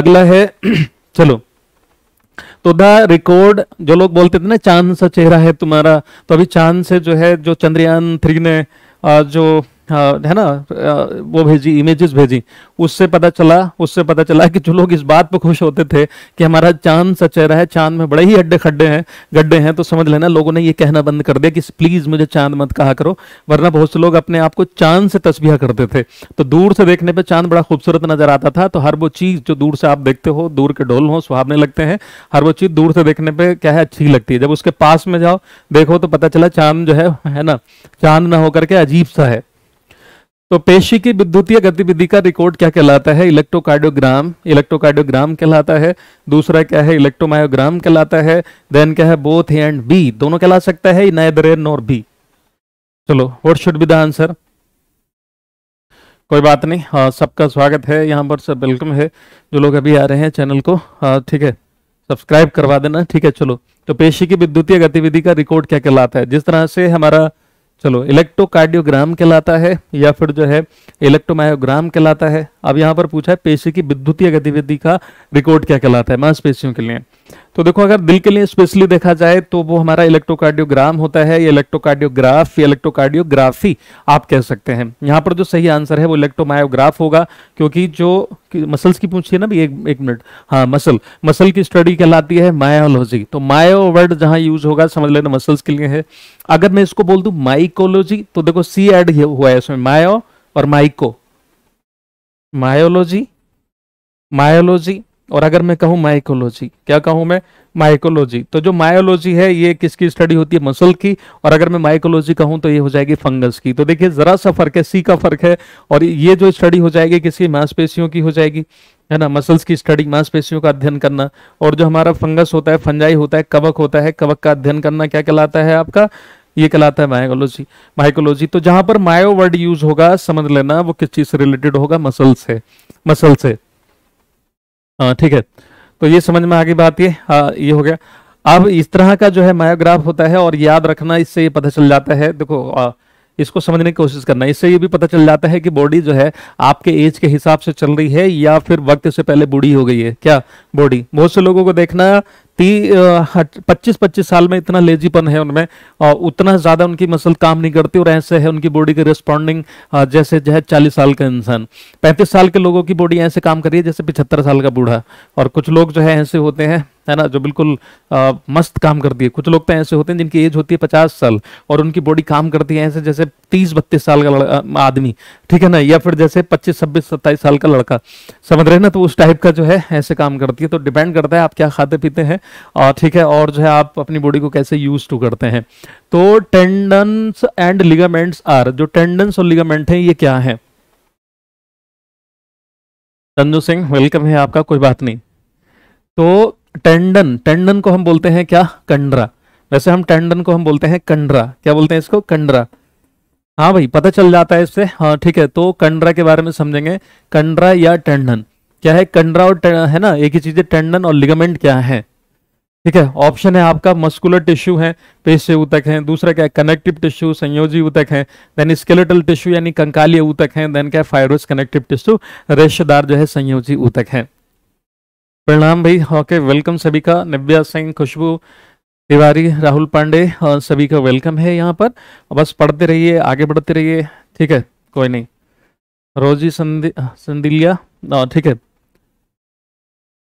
B: अगला है [clears throat] चलो तो द रिकॉर्ड जो लोग बोलते थे ना चांद सा चेहरा है तुम्हारा तो अभी चांद से जो है जो चंद्रयान थ्री ने जो हाँ, है ना वो भेजी इमेजेस भेजी उससे पता चला उससे पता चला कि जो लोग इस बात पर खुश होते थे कि हमारा चांद सा चेहरा है चांद में बड़े ही अड्डे खड्डे हैं गड्ढे हैं तो समझ लेना लोगों ने ये कहना बंद कर दिया कि प्लीज़ मुझे चांद मत कहा करो वरना बहुत से लोग अपने आप को चांद से तस्बिया करते थे तो दूर से देखने पर चांद बड़ा खूबसूरत नजर आता था तो हर वो चीज़ जो दूर से आप देखते हो दूर के ढोल हों सुहावने लगते हैं हर वो चीज़ दूर से देखने पर क्या है अच्छी लगती है जब उसके पास में जाओ देखो तो पता चला चांद जो है है ना चांद ना होकर के अजीब सा है तो पेशी की विद्युतीय गतिविधि का रिकॉर्ड क्या कहलाता है इलेक्ट्रोकार्डियोग्राम इलेक्ट्रोकार्डियोग्राम कहलाता है दूसरा क्या है इलेक्ट्रोमायोग्राम कहलाता है देन क्या है बोथ एंड बी दोनों कहला सकता है नाइदर एन नॉर बी चलो what should be the answer कोई बात नहीं हाँ सबका स्वागत है यहाँ पर सब वेलकम है जो लोग अभी आ रहे हैं चैनल को हाँ ठीक है सब्सक्राइब करवा देना ठीक है चलो तो पेशी की विद्युतीय गतिविधि का रिकॉर्ड क्या कहलाता है जिस तरह से हमारा चलो इलेक्ट्रोकार्डियोग्राम कहलाता है या फिर जो है इलेक्ट्रोमायोग्राम कहलाता है अब यहां पर पूछा है पेशी की विद्युतीय गतिविधि का रिकॉर्ड क्या कहलाता है मांसपेशियों के लिए तो देखो अगर दिल के लिए स्पेशली देखा जाए तो वो हमारा इलेक्ट्रोकार्डियोग्राम होता है या इलेक्ट्रोकार्डियोग्राफ या इलेक्ट्रोकार्डियोग्राफी आप कह सकते हैं यहाँ पर जो सही आंसर है वो इलेक्ट्रोमायोग्राफ होगा क्योंकि जो मसल्स की पूछिए ना भी एक एक मिनट हाँ मसल मसल की स्टडी कहलाती है मायोलॉजी तो मायो वर्ड जहाँ यूज होगा समझ लेना मसल्स के लिए है अगर मैं इसको बोल दू माइकोलॉजी तो देखो सी एड हुआ है इसमें मायो और माइको मायोलॉजी मायोलॉजी और अगर मैं कहूँ माइकोलॉजी क्या कहूं मैं माइकोलॉजी तो जो माइकोलॉजी है ये किसकी स्टडी होती है मसल की और अगर मैं माइकोलॉजी कहूं तो ये हो जाएगी फंगस की तो देखिए ज़रा सा फर्क है सी का फर्क है और ये जो स्टडी हो जाएगी किसकी मांसपेशियों की हो जाएगी है ना मसल्स की स्टडी मांसपेशियों का अध्ययन करना और जो हमारा फंगस होता है फंजाई होता है कवक होता है कवक का अध्ययन करना क्या कहलाता है आपका ये कहलाता है माइकोलॉजी माइकोलॉजी तो जहां पर माओ वर्ड यूज होगा समझ लेना वो किस चीज से रिलेटेड होगा मसल से मसल से हाँ, ठीक है तो ये समझ में आ गई बात ये हाँ, ये हो गया अब इस तरह का जो है मायोग्राफ होता है और याद रखना इससे ये पता चल जाता है देखो आ, इसको समझने की कोशिश करना इससे ये भी पता चल जाता है कि बॉडी जो है आपके एज के हिसाब से चल रही है या फिर वक्त से पहले बूढ़ी हो गई है क्या बॉडी बहुत से लोगों को देखना पच्चीस पच्चीस साल में इतना लेजीपन है उनमें और उतना ज़्यादा उनकी मसल काम नहीं करती और ऐसे है उनकी बॉडी की रिस्पॉन्डिंग जैसे जो है चालीस साल का इंसान पैंतीस साल के लोगों की बॉडी ऐसे काम कर रही है जैसे पिछहत्तर साल का बूढ़ा और कुछ लोग जो है ऐसे होते हैं है ना जो बिल्कुल आ, मस्त काम करती है कुछ लोग तो ऐसे होते हैं जिनकी एज होती है पचास साल और उनकी बॉडी काम करती है ऐसे जैसे तीस बत्तीस साल का आदमी ठीक है ना या फिर जैसे पच्चीस छब्बीस सत्ताईस साल का लड़का समझ रहे हैं ना तो उस टाइप का जो है ऐसे काम करती है तो डिपेंड करता है आप क्या खाते पीते हैं और ठीक है और जो है आप अपनी बॉडी को कैसे यूज टू करते हैं तो टेंडन्स एंड लिगामेंट्स आर जो टेंडन्स और लिगामेंट है ये क्या है संजू सिंह वेलकम है आपका कोई बात नहीं तो टेंडन टेंडन को हम बोलते हैं क्या कंडरा वैसे हम टेंडन को हम बोलते हैं कंडरा क्या बोलते हैं इसको कंडरा हाँ भाई पता चल जाता है इससे हाँ ठीक है तो कंड्रा के बारे में समझेंगे कंडरा या टेंडन क्या है कंडरा और है ना एक ही चीज है टेंडन और लिगामेंट क्या है ठीक है ऑप्शन है आपका मस्कुलर टिश्यू है पेशे ऊतक है दूसरा क्या है कनेक्टिव टिश्यू संयोजी ऊतक है देन स्केलेटल टिश्यू यानी कंकालीय ऊतक है देन क्या फायरोस कनेक्टिव टिश्यू रेशेदार जो है संयोजी ऊतक है प्रणाम भाई ओके वेलकम सभी का निव्या सिंह खुशबू तिवारी राहुल पांडे और हाँ, सभी का वेलकम है यहाँ पर बस पढ़ते रहिए आगे बढ़ते रहिए ठीक है कोई नहीं रोजी संदि संदिलिया हाँ, ठीक है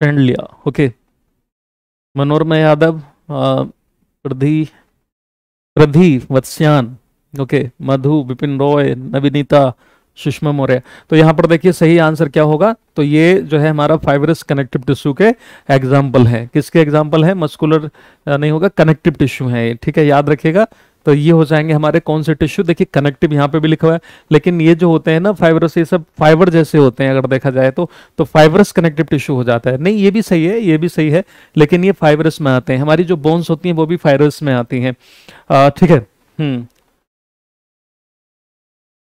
B: पेंडलिया ओके मनोरमा यादव प्रधि हाँ, प्रधि वत्स्यान ओके मधु बिपिन रॉय नवीनीता सुषमा मौर्य तो यहाँ पर देखिए सही आंसर क्या होगा तो ये जो है हमारा फाइबरस कनेक्टिव टिश्यू के एग्जाम्पल है किसके एग्जाम्पल है मस्कुलर नहीं होगा कनेक्टिव टिश्यू है ठीक है याद रखेगा तो ये हो जाएंगे हमारे कौन से टिश्यू देखिए कनेक्टिव यहाँ पे भी लिखा हुआ है लेकिन ये जो होते हैं ना फाइबरस ये सब फाइबर जैसे होते हैं अगर देखा जाए तो तो फाइबरस कनेक्टिव टिश्यू हो जाता है नहीं ये भी सही है ये भी सही है लेकिन ये फाइबरस में आते हैं हमारी जो बोन्स होती हैं वो भी फाइबरस में आती हैं ठीक है हम्म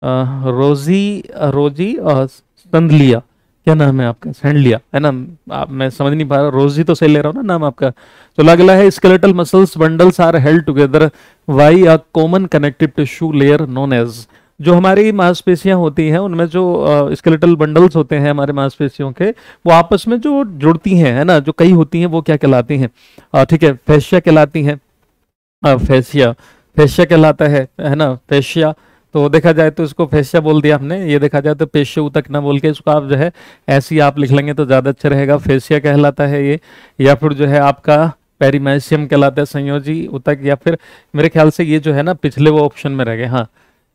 B: रोजी रोजी और संदलिया क्या नाम है आपका सेंडलिया है ना आप मैं समझ नहीं पा रहा रोजी तो सही ले रहा हूँ ना नाम आपका चला तो अगला है skeletal muscles bundles are held together by a common connective tissue layer known as जो हमारी मांसपेशियां होती हैं उनमें जो स्केलेटल बंडल्स होते हैं हमारे मांसपेशियों के वो आपस में जो जुड़ती हैं है ना जो कई होती हैं वो क्या कहलाती हैं ठीक है फैशिया कहलाती हैं फैशिया फैशिया कहलाता है है ना फैशिया तो देखा जाए तो इसको फेशिया बोल दिया हमने ये देखा जाए तो पेशे उतक ना बोल के इसको आप जो है ऐसे आप लिख लेंगे तो ज़्यादा अच्छा रहेगा फेसिया कहलाता है ये या फिर जो है आपका पेरीमैशियम कहलाता है संयोजी उतक या फिर मेरे ख्याल से ये जो है ना पिछले वो ऑप्शन में रह गए हाँ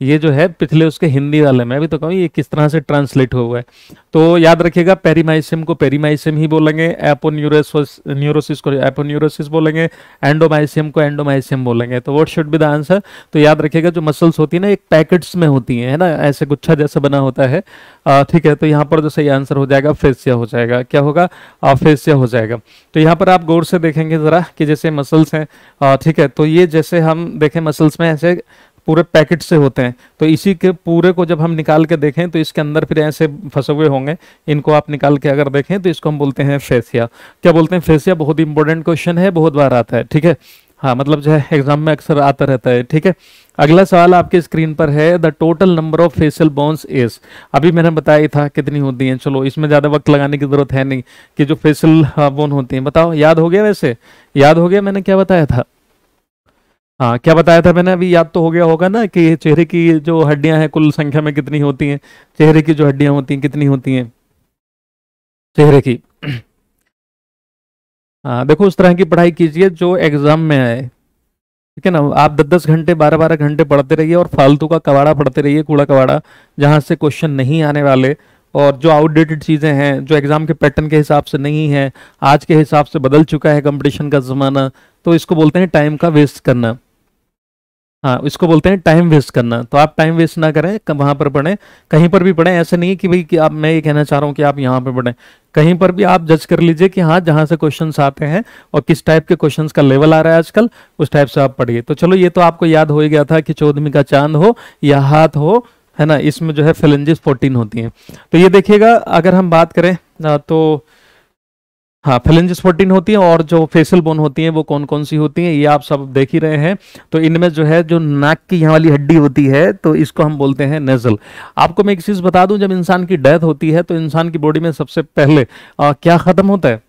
B: ये जो है पिछले उसके हिंदी वाले में भी तो कहूँ ये किस तरह से ट्रांसलेट हुआ है तो याद रखिएगा पेरीमाइसिम को पेरीमाइसिम ही बोलेंगे एपोन्यूरोस न्यूरोसिस को एपोन्यूरोसिस बोलेंगे एंडोमाइसियम को एंडोमाइसियम बोलेंगे तो what should be the answer तो याद रखिएगा जो मसल्स होती है ना एक पैकेट्स में होती है ना ऐसे गुच्छा जैसा बना होता है ठीक है तो यहाँ पर जो सही आंसर हो जाएगा फेसिया हो जाएगा क्या होगा फेसिया हो जाएगा तो यहाँ पर आप गौर से देखेंगे ज़रा कि जैसे मसल्स हैं ठीक है तो ये जैसे हम देखें मसल्स में ऐसे पूरे पैकेट से होते हैं तो इसी के पूरे को जब हम निकाल के देखें तो इसके अंदर फिर ऐसे फंसे हुए होंगे इनको आप निकाल के अगर देखें तो इसको हम बोलते हैं फेसिया क्या बोलते हैं फेसिया बहुत इंपॉर्टेंट क्वेश्चन है बहुत बार आता है ठीक है हाँ मतलब जो है एग्जाम में अक्सर आता रहता है ठीक है अगला सवाल आपके स्क्रीन पर है the total number of facial bones is अभी मैंने बताया था कितनी होती हैं चलो इसमें ज़्यादा वक्त लगाने की ज़रूरत है नहीं कि जो फेशियल बोन हाँ, होती हैं बताओ याद हो गया वैसे याद हो गया मैंने क्या बताया था हाँ क्या बताया था मैंने अभी याद तो हो गया होगा ना कि चेहरे की जो हड्डियां हैं कुल संख्या में कितनी होती हैं चेहरे की जो हड्डियां होती हैं कितनी होती हैं चेहरे की हाँ देखो उस तरह की पढ़ाई कीजिए जो एग्जाम में आए ठीक है ना आप दस दस घंटे बारह बारह घंटे पढ़ते रहिए और फालतू का कवाड़ा पढ़ते रहिए कूड़ा कवाड़ा जहाँ से क्वेश्चन नहीं आने वाले और जो आउटडेटेड चीज़ें हैं जो एग्ज़ाम के पैटर्न के हिसाब से नहीं है आज के हिसाब से बदल चुका है कंपटीशन का ज़माना तो इसको बोलते हैं टाइम का वेस्ट करना हाँ इसको बोलते हैं टाइम वेस्ट करना तो आप टाइम वेस्ट ना करें वहां पर पढ़ें कहीं पर भी पढ़ें ऐसा नहीं कि भाई कि आप मैं ये कहना चाह रहा हूँ कि आप यहाँ पर पढ़ें कहीं पर भी आप जज कर लीजिए कि हाँ जहाँ से क्वेश्चन आते हैं और किस टाइप के क्वेश्चन का लेवल आ रहा है आजकल उस टाइप से आप पढ़िए तो चलो ये तो आपको याद हो ही गया था कि चौदहवीं का चांद हो या हाथ हो है ना इसमें जो है फेलेंजेस फोर्टीन होती हैं तो ये देखिएगा अगर हम बात करें तो हाँ फिलेंजिस फोर्टीन होती है और जो फेसल बोन होती है वो कौन कौन सी होती है ये आप सब देख ही रहे हैं तो इनमें जो है जो नाक की यहाँ वाली हड्डी होती है तो इसको हम बोलते हैं नेजल आपको मैं एक चीज़ बता दूं जब इंसान की डेथ होती है तो इंसान की बॉडी में सबसे पहले आ, क्या ख़त्म होता है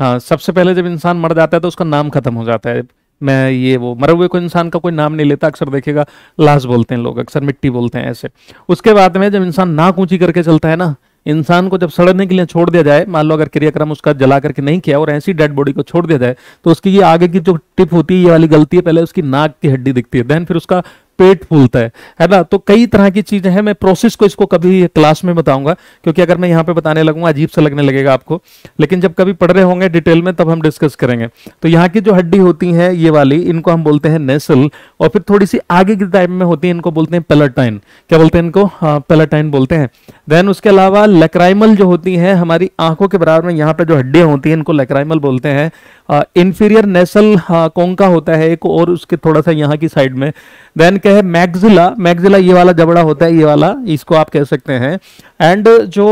B: हाँ सबसे पहले जब इंसान मर जाता है तो उसका नाम ख़त्म हो जाता है मैं ये वो मरे हुए कोई इंसान का कोई नाम नहीं लेता अक्सर देखेगा लाश बोलते हैं लोग अक्सर मिट्टी बोलते हैं ऐसे उसके बाद में जब इंसान नाक ऊंची करके चलता है ना इंसान को जब सड़ने के लिए छोड़ दिया जाए मान लो अगर क्रियाक्रम उसका जला करके नहीं किया और ऐसी डेड बॉडी को छोड़ दिया जाए तो उसकी ये आगे की जो टिप होती है ये वाली गलती है पहले उसकी नाक की हड्डी दिखती है देन फिर उसका पेट फूलता है है ना तो कई तरह की चीजें हैं मैं प्रोसेस को इसको कभी क्लास में बताऊंगा क्योंकि अगर मैं यहां पे बताने लगूंगा अजीब सा लगने लगेगा आपको लेकिन जब कभी पढ़ रहे होंगे डिटेल में तब हम डिस्कस करेंगे तो यहाँ की जो हड्डी होती है ये वाली इनको हम बोलते हैं नेसल और फिर थोड़ी सी आगे की टाइप में होती है इनको बोलते हैं पेलाटाइन क्या बोलते हैं इनको पेलाटाइन हाँ, बोलते हैं देन उसके अलावा लेक्राइमल जो होती है हमारी आंखों के बराबर में यहाँ पे जो हड्डियां होती है इनको लेक्राइमल बोलते हैं इंफीरियर नेसल हाँ, कोंका होता है एक और उसके थोड़ा सा यहाँ की साइड में देन क्या है मैगजिला मैगजिला ये वाला जबड़ा होता है ये वाला इसको आप कह सकते हैं एंड जो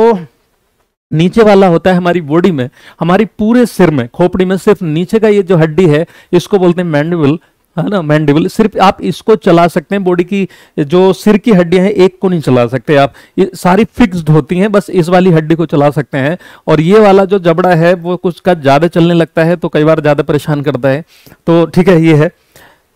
B: नीचे वाला होता है हमारी बॉडी में हमारी पूरे सिर में खोपड़ी में सिर्फ नीचे का ये जो हड्डी है इसको बोलते हैं मैंडिबल है ना मैंडिबल सिर्फ आप इसको चला सकते हैं बॉडी की जो सिर की हड्डियां हैं एक को नहीं चला सकते आप ये सारी फिक्स्ड होती हैं बस इस वाली हड्डी को चला सकते हैं और ये वाला जो जबड़ा है वो कुछ का ज़्यादा चलने लगता है तो कई बार ज़्यादा परेशान करता है तो ठीक है ये है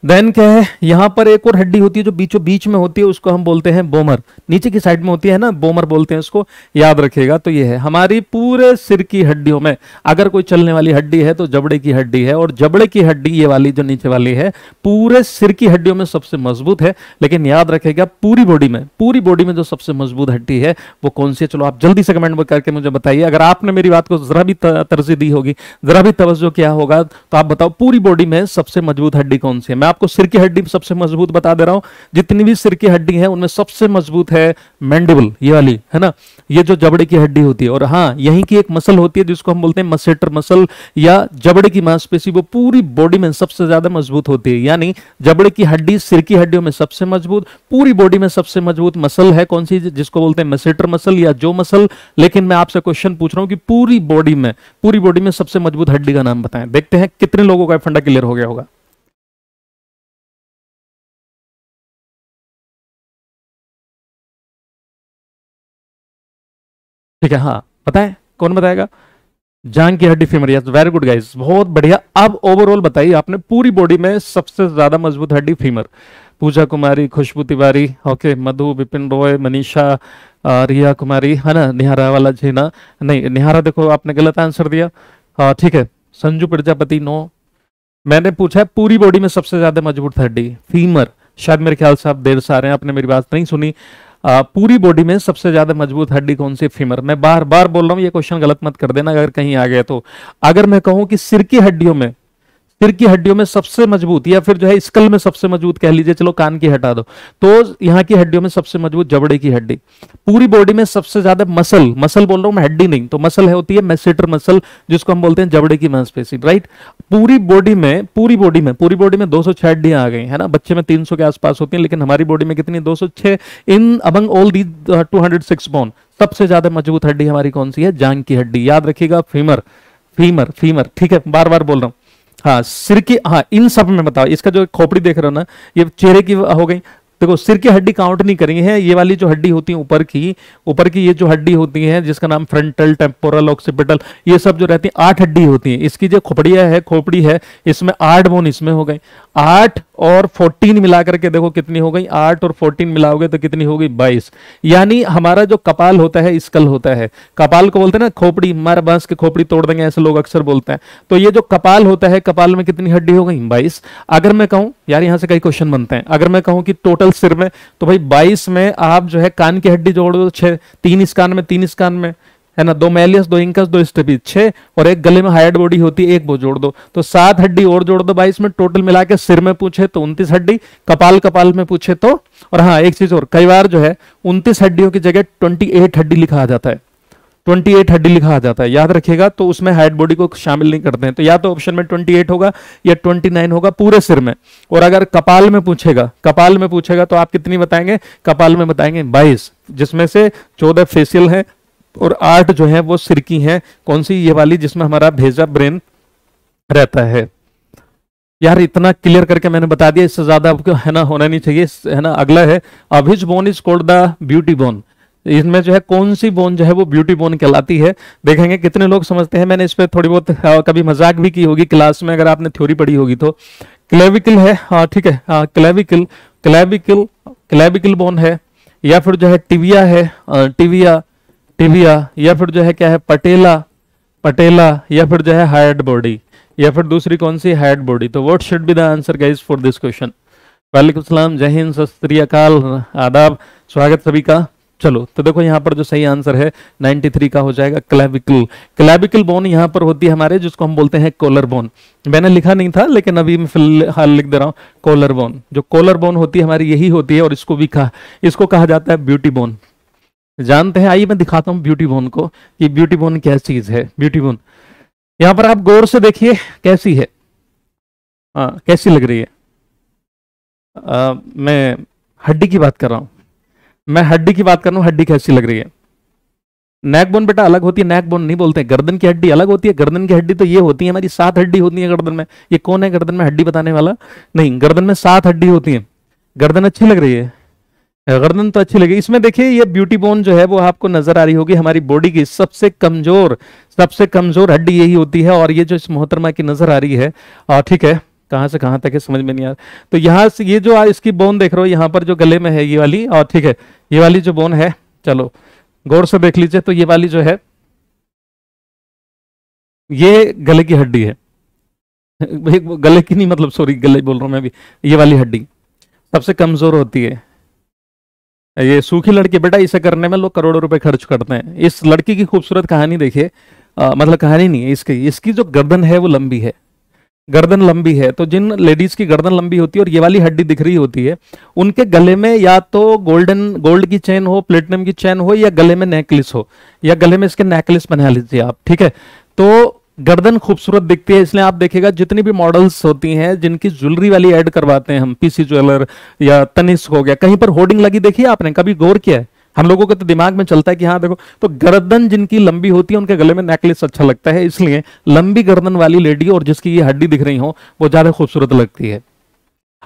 B: देन क्या है यहां पर एक और हड्डी होती है जो बीचों बीच में होती है उसको हम बोलते हैं बोमर नीचे की साइड में होती है ना बोमर बोलते हैं उसको याद रखेगा तो ये है हमारी पूरे सिर की हड्डियों में अगर कोई चलने वाली हड्डी है तो जबड़े की हड्डी है और जबड़े की हड्डी ये वाली जो नीचे वाली है पूरे सिर की हड्डियों में सबसे मजबूत है लेकिन याद रखेगा पूरी बॉडी में पूरी बॉडी में जो सबसे मजबूत हड्डी है वो कौन सी है चलो आप जल्दी से कमेंट करके मुझे बताइए अगर आपने मेरी बात को जरा भी तरजीह दी होगी जरा भी तवज्जो क्या होगा तो आप बताओ पूरी बॉडी में सबसे मजबूत हड्डी कौन सी है मैं आपको सिर की हड्डी सबसे मजबूत बता दे रहा हूं जितनी भी सिर की हड्डी है उनमें सबसे मजबूत है मैंडिबल ये वाली है ना ये जो जबड़े की हड्डी होती है और हाँ यही की एक मसल होती है जिसको हम बोलते हैं मसेटर मसल या जबड़े की मांसपेशी वो पूरी बॉडी में सबसे ज्यादा मजबूत होती है यानी जबड़े की हड्डी सिर की हड्डियों में सबसे मजबूत पूरी बॉडी में सबसे मजबूत मसल है कौन सी जिसको बोलते हैं मसेटर मसल या जो मसल लेकिन मैं आपसे क्वेश्चन पूछ रहा हूं कि पूरी बॉडी में पूरी बॉडी में सबसे मजबूत हड्डी का नाम बताएं देखते हैं कितने लोगों का
A: फंडा क्लियर हो गया होगा ठीक है हाँ बताए कौन बताएगा जांग की हड्डी femur yes very good guys बहुत बढ़िया अब ओवरऑल
B: बताइए आपने पूरी बॉडी में सबसे ज्यादा मजबूत हड्डी फीमर पूजा कुमारी खुशबू तिवारी ओके मधु विपिन रॉय मनीषा रिया कुमारी है ना निहारा वाला ना नहीं निहारा देखो आपने गलत आंसर दिया ठीक है संजू प्रजापति नो मैंने पूछा है पूरी बॉडी में सबसे ज्यादा मजबूत हड्डी फीमर शायद मेरे ख्याल से आप देर से आ रहे हैं आपने मेरी बात नहीं सुनी पूरी बॉडी में सबसे ज़्यादा मजबूत हड्डी कौन सी फीमर मैं बार बार बोल रहा हूं ये क्वेश्चन गलत मत कर देना अगर कहीं आ गया तो अगर मैं कहूं कि सिर की हड्डियों में सिर की हड्डियों में सबसे मजबूत या फिर जो है स्कल में सबसे मजबूत कह लीजिए चलो कान की हटा दो तो यहाँ की हड्डियों में सबसे मजबूत जबड़े की हड्डी पूरी बॉडी में सबसे ज्यादा मसल मसल बोल रहा मैं हड्डी नहीं तो मसल है होती है मैसेटर मसल जिसको हम बोलते हैं जबड़े की मांसपेशी राइट पूरी बॉडी में पूरी बॉडी में पूरी बॉडी में दो सौ छह हड्डियां आ गई है ना बच्चे में तीन सौ के आसपास होती है लेकिन हमारी बॉडी में कितनी दो सौ in among all the two hundred six bone सबसे ज्यादा मजबूत हड्डी हमारी कौन सी है जांग की हड्डी याद रखिएगा फीमर फीमर फीमर ठीक है बार बार बोल रहा हूं हाँ सिर की हाँ इन सब में बताओ इसका जो खोपड़ी देख रहे हो ना ये चेहरे की हो गई देखो सिर की हड्डी काउंट नहीं करेंगे हैं ये वाली जो हड्डी होती है ऊपर की ऊपर की ये जो हड्डी होती है जिसका नाम फ्रंटल टेम्पोरल ऑक्सीपिटल ये सब जो रहती है आठ हड्डी होती है इसकी जो खोपड़िया है खोपड़ी है इसमें आठ बोन इसमें हो गई आठ और फोर्टीन मिला करके देखो कितनी हो गई आठ और फोर्टीन मिलाओगे तो कितनी हो गई बाईस यानी हमारा जो कपाल होता है स्कल होता है कपाल को बोलते हैं ना खोपड़ी हमारे बांस की खोपड़ी तोड़ देंगे ऐसे लोग अक्सर बोलते हैं तो ये जो कपाल होता है कपाल में कितनी हड्डी हो गई बाईस अगर मैं कहूं यार यहां से कई क्वेश्चन बनते हैं अगर मैं कहूं कि टोटल 12 सिर में तो भाई बाईस में आप जो है कान की हड्डी जोड़ दो छह तीन इस कान में तीन इस कान में है ना दो मैलियस दो इंकस दो स्टेपी छह और एक गले में हाइड बॉडी होती है एक वो जोड़ दो तो सात हड्डी और जोड़ दो बाईस में टोटल मिला के सिर में पूछे तो उन्तीस हड्डी कपाल कपाल में पूछे तो और हाँ एक चीज और कई बार जो है उन्तीस हड्डियों की जगह ट्वेंटी एट हड्डी लिखा जाता है ट्वेंटी एट हड्डी लिखा आ जाता है याद रखिएगा तो उसमें हाइट बॉडी को शामिल नहीं करते हैं तो या तो ऑप्शन में ट्वेंटी एट होगा या ट्वेंटी नाइन होगा पूरे सिर में और अगर कपाल में पूछेगा कपाल में पूछेगा तो आप कितनी बताएंगे कपाल में बताएंगे बाईस जिसमें से चौदह फेसियल है और आठ जो है वो सिर की है कौन सी ये वाली जिसमें हमारा भेजा ब्रेन रहता है यार इतना क्लियर करके मैंने बता दिया इससे ज्यादा आपको है ना होना नहीं चाहिए है ना अगला है अभिज bone is called the beauty bone इसमें जो है कौन सी बोन जो है वो ब्यूटी बोन कहलाती है देखेंगे कितने लोग समझते हैं मैंने इस पर थोड़ी बहुत हाँ, कभी मजाक भी की होगी क्लास में अगर आपने थ्योरी पढ़ी होगी तो क्लेविकल है हाँ ठीक है हाँ क्लेविकल क्लेविकल क्लेविकल बोन है या फिर जो है टिविया है टिविया टिविया या फिर जो है क्या है पटेला पटेला या फिर जो है हायर्ड बॉडी या फिर दूसरी कौन सी हायर्ड बॉडी तो what should be the answer guys for this question वालेकुम जय हिंद सत आदाब स्वागत सभी का चलो तो देखो यहाँ पर जो सही आंसर है 93 का हो जाएगा क्लेविकल क्लेविकल बोन यहाँ पर होती है हमारे जिसको हम बोलते हैं कोलर बोन मैंने लिखा नहीं था लेकिन अभी मैं फिलहाल लिख दे रहा हूँ कोलर बोन जो कोलर बोन होती है हमारी यही होती है और इसको भी कहा इसको कहा जाता है ब्यूटी बोन जानते हैं आइए मैं दिखाता हूँ ब्यूटी बोन को कि ब्यूटी बोन क्या चीज है ब्यूटी बोन यहाँ पर आप गौर से देखिए कैसी है आ, हाँ, कैसी लग रही है आ, मैं हड्डी की बात कर रहा हूँ मैं हड्डी की बात कर रहा हूं हड्डी कैसी लग रही है नेक बोन बेटा अलग होती है नेक बोन नहीं बोलते हैं गर्दन की हड्डी अलग होती है गर्दन की हड्डी तो ये होती है हमारी सात हड्डी होती है गर्दन में ये कौन है गर्दन में हड्डी बताने वाला नहीं गर्दन में सात हड्डी होती है गर्दन अच्छी लग रही है गर्दन तो अच्छी लगी इसमें देखिए ये ब्यूटी बोन जो है वो आपको नजर आ रही होगी हमारी बॉडी की सबसे कमजोर सबसे कमजोर हड्डी यही होती है और ये जो इस मोहतरमा की नजर आ रही है ठीक है कहाँ से कहाँ तक है समझ में नहीं आ रहा तो यहाँ से ये जो इसकी बोन देख रहे हो यहाँ पर जो गले में है ये वाली और ठीक है ये वाली जो बोन है चलो गौर से देख लीजिए तो ये वाली जो है ये गले की हड्डी है [laughs] गले की नहीं मतलब सॉरी गले बोल रहा हूँ मैं भी ये वाली हड्डी सबसे कमजोर होती है ये सूखी लड़की बेटा इसे करने में लोग करोड़ों रुपए खर्च करते हैं इस लड़की की खूबसूरत कहानी देखिए मतलब कहानी नहीं है इसकी इसकी जो गर्दन है वो लंबी है गर्दन लंबी है तो जिन लेडीज की गर्दन लंबी होती है और ये वाली हड्डी दिख रही होती है उनके गले में या तो गोल्डन गोल्ड की चेन हो प्लेटिनम की चेन हो या गले में नेकलेस हो या गले में इसके नेकलेस बना लीजिए आप ठीक है तो गर्दन खूबसूरत दिखती है इसलिए आप देखिएगा जितनी भी मॉडल्स होती हैं जिनकी ज्वेलरी वाली ऐड करवाते हैं हम पीसी ज्वेलर या तनिस्क हो गया कहीं पर होर्डिंग लगी देखिए आपने कभी गौर किया है हम लोगों का तो दिमाग में चलता है कि हाँ देखो तो गर्दन जिनकी लंबी होती है उनके गले में नेकलेस अच्छा लगता है इसलिए लंबी गर्दन वाली लेडी और जिसकी ये हड्डी दिख रही हो वो ज्यादा खूबसूरत लगती है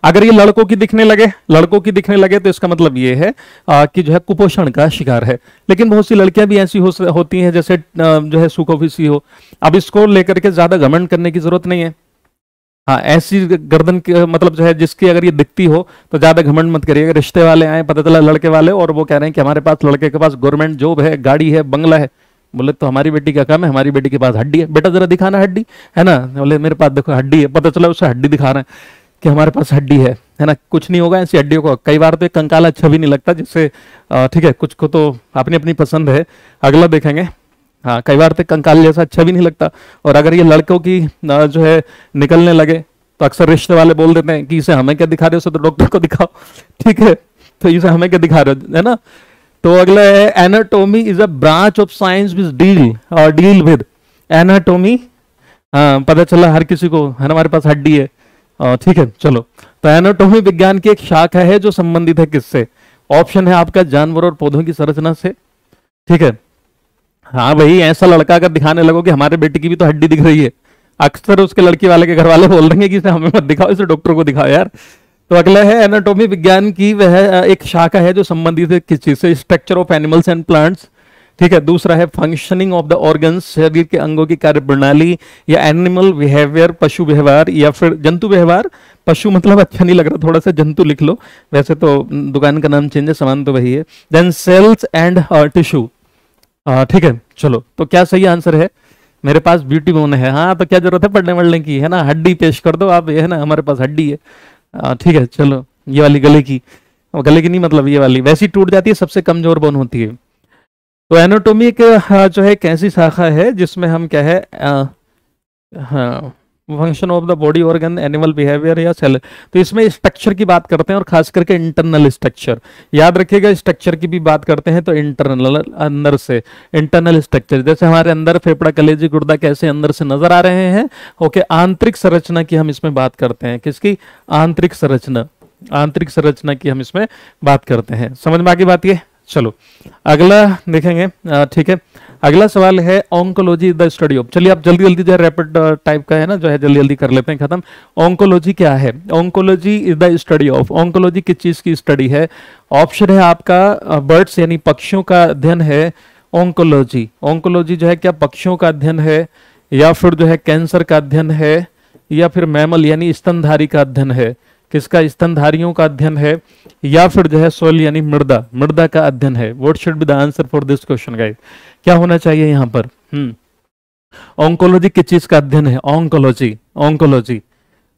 B: अगर ये लड़कों की दिखने लगे लड़कों की दिखने लगे तो इसका मतलब ये है आ, कि जो है कुपोषण का शिकार है लेकिन बहुत सी लड़कियां भी ऐसी हो, होती हैं जैसे जो है सुखोफिसी हो अब इसको लेकर के ज्यादा घमंड करने की जरूरत नहीं है हाँ ऐसी गर्दन की मतलब जो है जिसकी अगर ये दिखती हो तो ज्यादा घमंड मत करिए रिश्ते वाले आए पता चला लड़के वाले और वो कह रहे हैं कि हमारे पास लड़के के पास गवर्नमेंट जॉब है गाड़ी है बंगला है बोले तो हमारी बेटी का काम है हमारी बेटी के पास हड्डी है बेटा जरा दिखाना हड्डी है ना बोले मेरे पास देखो हड्डी है पता चला उसे हड्डी दिखा रहे हैं कि हमारे पास हड्डी है है ना कुछ नहीं होगा ऐसी हड्डियों को कई बार तो एक कंकाल अच्छा भी नहीं लगता जिससे ठीक है कुछ को तो अपनी अपनी पसंद है अगला देखेंगे हाँ कई बार तो कंकाल जैसा अच्छा भी नहीं लगता और अगर ये लड़कों की जो है निकलने लगे तो अक्सर रिश्ते वाले बोल देते हैं कि इसे हमें क्या दिखा रहे हो तो डॉक्टर को दिखाओ [laughs] ठीक है तो इसे हमें क्या दिखा रहे हो है ना तो अगला है anatomy is a branch of science which deal और डील विद एनाटोमी हाँ पता चला हर किसी को है हमारे पास हड्डी है ठीक है चलो तो एनाटोमी विज्ञान की एक शाखा है जो संबंधित है किससे ऑप्शन है आपका जानवर और पौधों की संरचना से ठीक है हाँ भाई ऐसा लड़का अगर दिखाने लगो कि हमारे बेटे की भी तो हड्डी दिख रही है अक्सर उसके लड़की वाले के घर वाले बोल रहे हैं कि इसे हमें मत दिखाओ इसे डॉक्टर को दिखाओ यार तो अगला है एनाटोमी विज्ञान की वह एक शाखा है जो संबंधित है किस चीज से structure of animals and plants ठीक है दूसरा है फंक्शनिंग ऑफ द ऑर्गन्स शरीर के अंगों की कार्य प्रणाली या एनिमल बिहेवियर पशु व्यवहार या फिर जंतु व्यवहार पशु मतलब अच्छा नहीं लग रहा थोड़ा सा जंतु लिख लो वैसे तो दुकान का नाम चेंज है सामान तो वही है देन सेल्स एंड टिश्यू ठीक है चलो तो क्या सही आंसर है मेरे पास ब्यूटी बोन है हाँ तो क्या जरूरत है पढ़ने वढ़ने की है ना हड्डी पेश कर दो आप ये है ना हमारे पास हड्डी है ठीक है चलो ये वाली गले की गले की नहीं मतलब ये वाली वैसी टूट जाती है सबसे कमजोर बोन होती है तो एनाटोमी एक जो है कैसी ऐसी शाखा है जिसमें हम क्या है आ, हाँ function of the body organ animal behaviour या सेल तो इसमें स्ट्रक्चर की बात करते हैं और खास करके इंटरनल स्ट्रक्चर याद रखिएगा स्ट्रक्चर की भी बात करते हैं तो इंटरनल अंदर से इंटरनल स्ट्रक्चर जैसे हमारे अंदर फेफड़ा कलेजी गुर्दा कैसे अंदर से नजर आ रहे हैं ओके आंतरिक संरचना की हम इसमें बात करते हैं किसकी आंतरिक संरचना आंतरिक संरचना की हम इसमें बात करते हैं समझ में आगे बात यह चलो अगला देखेंगे ठीक है अगला सवाल है ऑंकोलॉजी द स्टडी ऑफ चलिए आप जल्दी जल्दी जो है रैपिड टाइप का है ना जो है जल्दी जल्दी कर लेते हैं खत्म ऑंकोलॉजी क्या है oncology is the study of oncology किस चीज की स्टडी है ऑप्शन है आपका बर्ड्स यानी पक्षियों का अध्ययन है ऑंकोलॉजी ऑंकोलॉजी जो है क्या पक्षियों का अध्ययन है या फिर जो है कैंसर का अध्ययन है या फिर मैमल यानी स्तनधारी का अध्ययन है किसका स्तनधारियों का अध्ययन है या फिर जो है सोल यानी मृदा मृदा का अध्ययन है what should be the answer for this question guide क्या होना चाहिए यहां पर ऑंकोलॉजी हम्म। किस चीज का अध्ययन है ऑंकोलॉजी ऑंकोलॉजी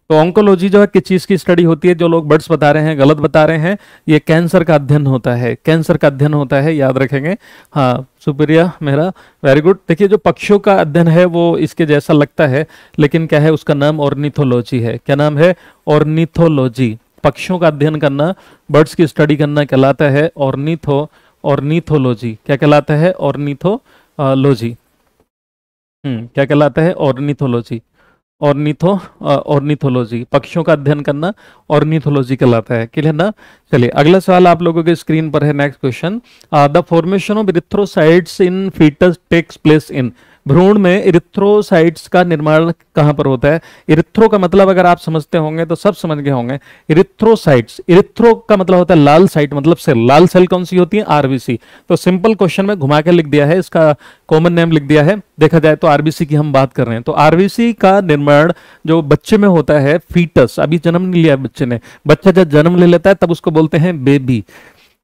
B: तो ऑंकोलॉजी जो है किस चीज़ की स्टडी होती है जो लोग बर्ड्स बता रहे हैं गलत बता रहे हैं ये कैंसर का अध्ययन होता है कैंसर का अध्ययन होता है याद रखेंगे हाँ सुप्रिया मेरा वेरी गुड देखिए जो पक्षियों का अध्ययन है वो इसके जैसा लगता है लेकिन क्या है उसका नाम ऑर्निथोलॉजी है क्या नाम है ऑर्निथोलॉजी पक्षियों का अध्ययन करना बर्ड्स की स्टडी करना कहलाता है ऑर्निथो ऑर्निथोलॉजी क्या कहलाता है ऑर्निथोलॉजी हम्म, क्या कहलाता है ऑर्निथोलॉजी ऑर्निथो ऑर्निथोलॉजी पक्षियों का अध्ययन करना ऑर्निथोलॉजी कहलाता है क्लियर ना चलिए अगला सवाल आप लोगों के स्क्रीन पर है next question the formation of erythrocytes in foetus takes place in भ्रूण में इरिथ्रोसाइट्स का निर्माण कहां पर होता है इरिथ्रो का मतलब अगर आप समझते होंगे तो सब समझ गए होंगे इरिथ्रोसाइट्स इरिथ्रो का मतलब होता है लाल साइट मतलब सेल लाल सेल कौन सी होती है आरबीसी तो सिंपल क्वेश्चन में घुमा के लिख दिया है इसका कॉमन नेम लिख दिया है देखा जाए तो आरबीसी की हम बात कर रहे हैं तो आरबीसी का निर्माण जो बच्चे में होता है फीटस अभी जन्म नहीं लिया बच्चे ने बच्चा जब जन्म ले लेता है तब उसको बोलते हैं बेबी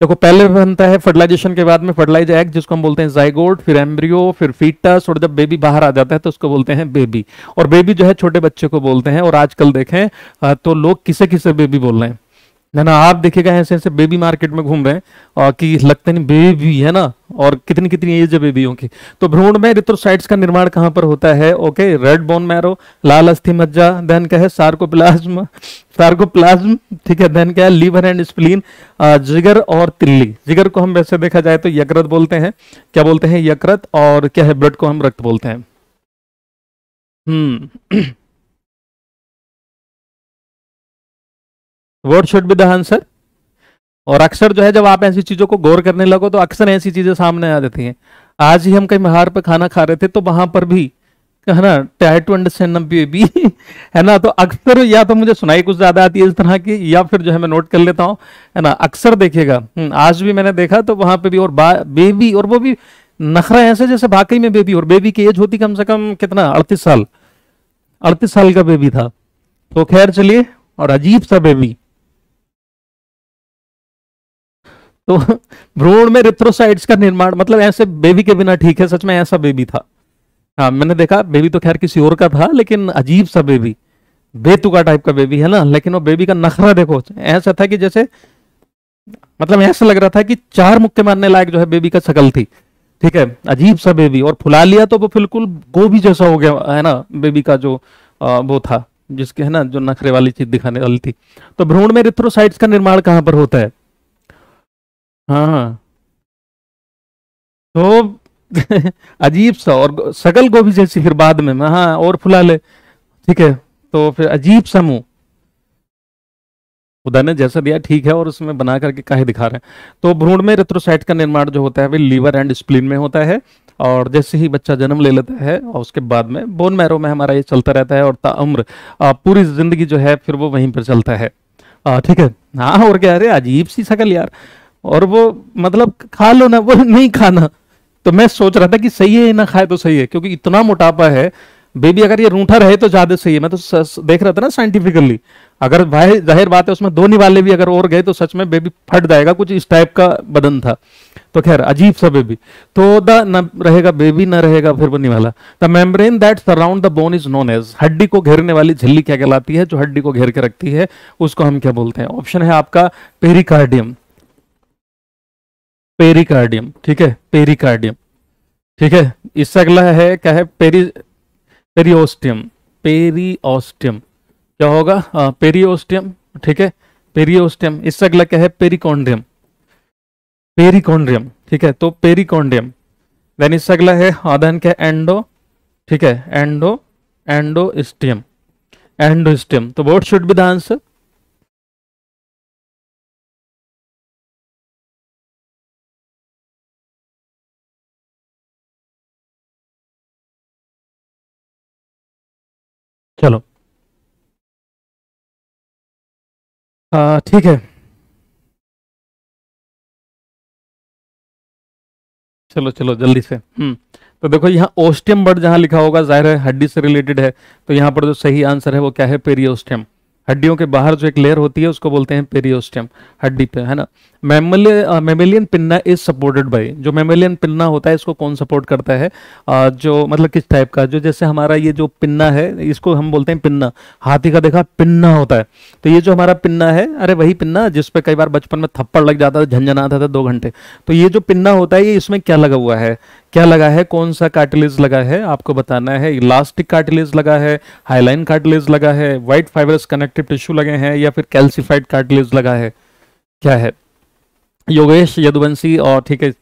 B: देखो पहले बनता है फर्टिलाइजेशन के बाद में फर्टिलाइज एग जिसको हम बोलते हैं जाइगोड फिर एम्ब्रियो फिर फीटस और जब बेबी बाहर आ जाता है तो उसको बोलते हैं बेबी और बेबी जो है छोटे बच्चे को बोलते हैं और आजकल देखें तो लोग किसे किसे बेबी बोल रहे हैं ना ना आप देखेगा ऐसे ऐसे बेबी मार्केट में घूम रहे हैं और कि लगते नहीं बेबी है ना और कितनी कितनी एज है बेबियों की तो भ्रूण में रिथ्रोसाइट्स का निर्माण कहाँ पर होता है ओके रेड बोन मैरो लाल अस्थि मज्जा देन क्या है सार्कोप्लाज्म सार्कोप्लाज्म [laughs] ठीक है देन क्या है लीवर एंड स्प्लीन जिगर और तिल्ली जिगर को हम वैसे देखा जाए तो यकृत बोलते हैं क्या बोलते हैं यकृत और क्या है ब्लड को
A: हम रक्त बोलते हैं hmm [clears throat] word should be the answer और अक्सर जो है जब
B: आप ऐसी चीजों को गौर करने लगो तो अक्सर ऐसी चीजें सामने आ जाती हैं आज ही हम कहीं महार पर खाना खा रहे थे तो वहां पर भी है ना टाई टू अंडरस्टैंड बेबी है ना तो अक्सर या तो मुझे सुनाई कुछ ज्यादा आती है इस तरह की या फिर जो है मैं नोट कर लेता हूँ है ना अक्सर देखिएगा हम्म, आज भी मैंने देखा तो वहां पे भी और बेबी और वो भी नखरा ऐसे जैसे वाकई में बेबी और बेबी की एज होती कम से कम कितना अड़तीस साल अड़तीस साल का बेबी था तो खैर चलिए और अजीब सा बेबी तो [laughs] भ्रूण में रिथ्रोसाइड्स का निर्माण मतलब ऐसे बेबी के बिना ठीक है सच में ऐसा बेबी था हाँ मैंने देखा बेबी तो खैर किसी और का था लेकिन अजीब सा बेबी बेतुका टाइप का बेबी है ना लेकिन वो बेबी का नखरा देखो ऐसा था कि जैसे मतलब ऐसा लग रहा था कि चार मुक्के मारने लायक जो है बेबी का शकल थी ठीक है अजीब सा बेबी और फुला लिया तो वो बिल्कुल गोभी जैसा हो गया है ना बेबी का जो आ, वो था जिसके है ना जो नखरे वाली चीज दिखाने वाली थी तो भ्रूण में रिथ्रोसाइट्स का निर्माण कहां पर होता है हाँ हाँ तो [laughs] अजीब सा और सकल गोभी जैसी फिर बाद में हाँ और फुला ले ठीक है तो फिर अजीब सा मुंह खुदा ने जैसा दिया ठीक है और उसमें बना करके काहे दिखा रहे हैं तो भ्रूण में रेत्रोसाइट का निर्माण जो होता है वे लीवर एंड स्प्लीन में होता है और जैसे ही बच्चा जन्म ले लेता है और उसके बाद में बोन मैरो में हमारा ये चलता रहता है और ताम्र पूरी जिंदगी जो है फिर वो वहीं पर चलता है ठीक है हाँ और क्या अरे अजीब सी सकल यार और वो मतलब खा लो ना वो नहीं खाना तो मैं सोच रहा था कि सही है ना खाए तो सही है क्योंकि इतना मोटापा है बेबी अगर ये रूठा रहे तो ज्यादा सही है मैं तो देख रहा था ना साइंटिफिकली अगर भाई जाहिर बात है उसमें दो निवाले भी अगर और गए तो सच में बेबी फट जाएगा कुछ इस टाइप का बदन था तो खैर अजीब सा बेबी तो द न रहेगा बेबी ना रहेगा फिर वो निवाला the membrane that surround the bone is known as हड्डी को घेरने वाली झिल्ली क्या कहलाती है जो हड्डी को घेर के रखती है उसको हम क्या बोलते हैं ऑप्शन है आपका पेरिकार्डियम पेरिकार्डियम ठीक है पेरिकार्डियम ठीक है इससे अगला है क्या है पेरी पेरियोस्टियम पेरियोस्टियम क्या होगा पेरियोस्टियम ठीक है पेरियोस्टियम इससे अगला क्या है पेरिकोंड्रियम पेरिकोंड्रियम ठीक है तो पेरिकोंड्रियम देन इससे अगला है आधान क्या है
A: एंडो ठीक है एंडो एंडोस्टियम एंडोस्टियम तो what should be the answer चलो ठीक है चलो चलो जल्दी से हम्म तो देखो यहाँ
B: ओस्टियम बर्ड जहां लिखा होगा जाहिर है हड्डी से रिलेटेड है तो यहाँ पर जो सही आंसर है वो क्या है पेरियोस्टियम हड्डियों के बाहर जो एक लेयर होती है उसको बोलते हैं पेरियोस्टियम हड्डी पे है ना mammalian pinna is supported by जो मेमेलियन पिन्ना होता है इसको कौन सपोर्ट करता है uh, जो मतलब किस टाइप का जो जैसे हमारा ये जो पिन्ना है इसको हम बोलते हैं पिन्ना हाथी का देखा पिन्ना होता है तो ये जो हमारा पिन्ना है अरे वही पिन्ना जिसपे कई बार बचपन में थप्पड़ लग जाता था झंझन आता था दो घंटे तो ये जो पिन्ना होता है ये इसमें क्या लगा हुआ है क्या लगा है कौन सा कार्टिलेज लगा है आपको बताना है इलास्टिक कार्टिलेज लगा है हाईलाइन कार्टिलेज लगा है व्हाइट फाइबर्स कनेक्टिव टिश्यू लगे हैं या फिर कैल्सिफाइड कार्टिलेज लगा है क्या है योगेश यदुवंशी और ठीक है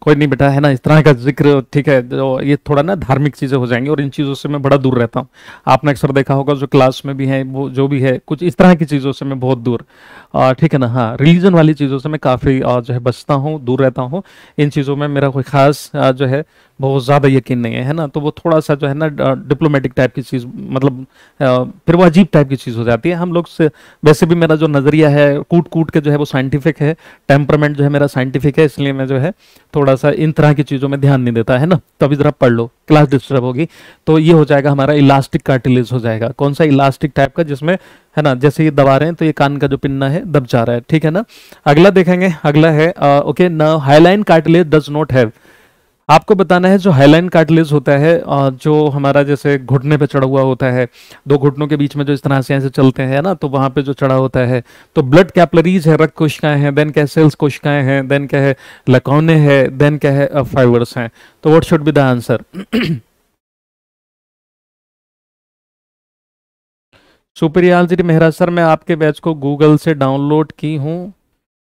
B: कोई नहीं बेटा है ना इस तरह का जिक्र ठीक है जो तो ये थोड़ा ना धार्मिक चीज़ें हो जाएंगी और इन चीज़ों से मैं बड़ा दूर रहता हूँ आपने अक्सर देखा होगा जो क्लास में भी है वो जो भी है कुछ इस तरह की चीज़ों से मैं बहुत दूर ठीक है ना हाँ रिलीजन वाली चीज़ों से मैं काफ़ी जो है बचता हूँ दूर रहता हूँ इन चीज़ों में मेरा कोई ख़ास जो है बहुत ज़्यादा यकीन नहीं है है ना तो वो थोड़ा सा जो है ना डिप्लोमेटिक टाइप की चीज़ मतलब फिर वो अजीब टाइप की चीज़ हो जाती है हम लोग से वैसे भी मेरा जो नज़रिया है कूट कूट के जो है वो साइंटिफिक है टेम्परमेंट जो है मेरा साइंटिफिक है इसलिए मैं जो है थोड़ा सा इन तरह की चीज़ों में ध्यान नहीं देता है ना तो अभी ज़रा पढ़ लो क्लास डिस्टर्ब होगी तो ये हो जाएगा हमारा इलास्टिक कार्टिलेज हो जाएगा कौन सा इलास्टिक टाइप का जिसमें है ना जैसे ये दबा रहे हैं तो ये कान का जो पिन्ना है दब जा रहा है ठीक है ना अगला देखेंगे अगला है ओके ना hyaline cartilage does not have आपको बताना है जो हाईलाइन कार्टिलेज होता है जो हमारा जैसे घुटने पे चढ़ा हुआ होता है दो घुटनों के बीच में जो इस तरह से ऐसे चलते हैं ना तो वहां पे जो चढ़ा होता है तो ब्लड कैपलरीज है रक्त कोशिकाएं हैं देन क्या है सेल्स कोशिकाएं हैं देन क्या है लकौने हैं देन क्या है फाइबर्स हैं तो what should be the answer सुप्रियाल जी मेहरा सर मैं आपके बैच को गूगल से डाउनलोड की हूँ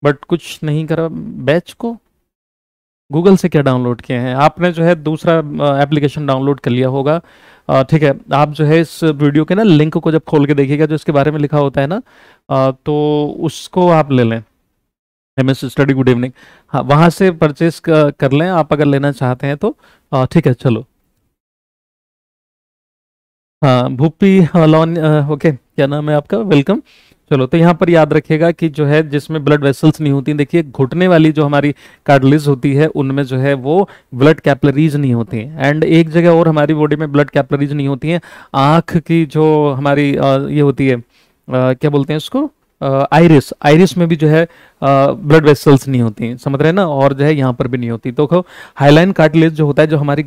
B: बट कुछ नहीं करा बैच को गूगल से क्या डाउनलोड किए हैं आपने जो है दूसरा एप्लीकेशन डाउनलोड कर लिया होगा ठीक है आप जो है इस वीडियो के ना लिंक को जब खोल के देखिएगा जो इसके बारे में लिखा होता है ना आ, तो उसको आप ले लें M S study good evening हाँ वहाँ से परचेस कर लें आप अगर लेना चाहते हैं तो ठीक है चलो हाँ भूपी लॉन ओके क्या नाम है आपका वेलकम चलो तो यहाँ पर याद रखेगा कि जो है जिसमें ब्लड वेसल्स नहीं होती देखिए घुटने वाली जो हमारी कार्डलिज होती है उनमें जो है वो ब्लड कैपलरीज नहीं होती एंड एक जगह और हमारी बॉडी में ब्लड कैपलरीज नहीं होती हैं आँख की जो हमारी ये होती है आ, क्या बोलते हैं उसको आयरिस आयरिस में भी जो है ब्लड वेसल्स नहीं होती समझ रहे हैं ना और जो है यहाँ पर भी नहीं होती तो हाईलाइन कार्टिलेज जो होता है जो हमारी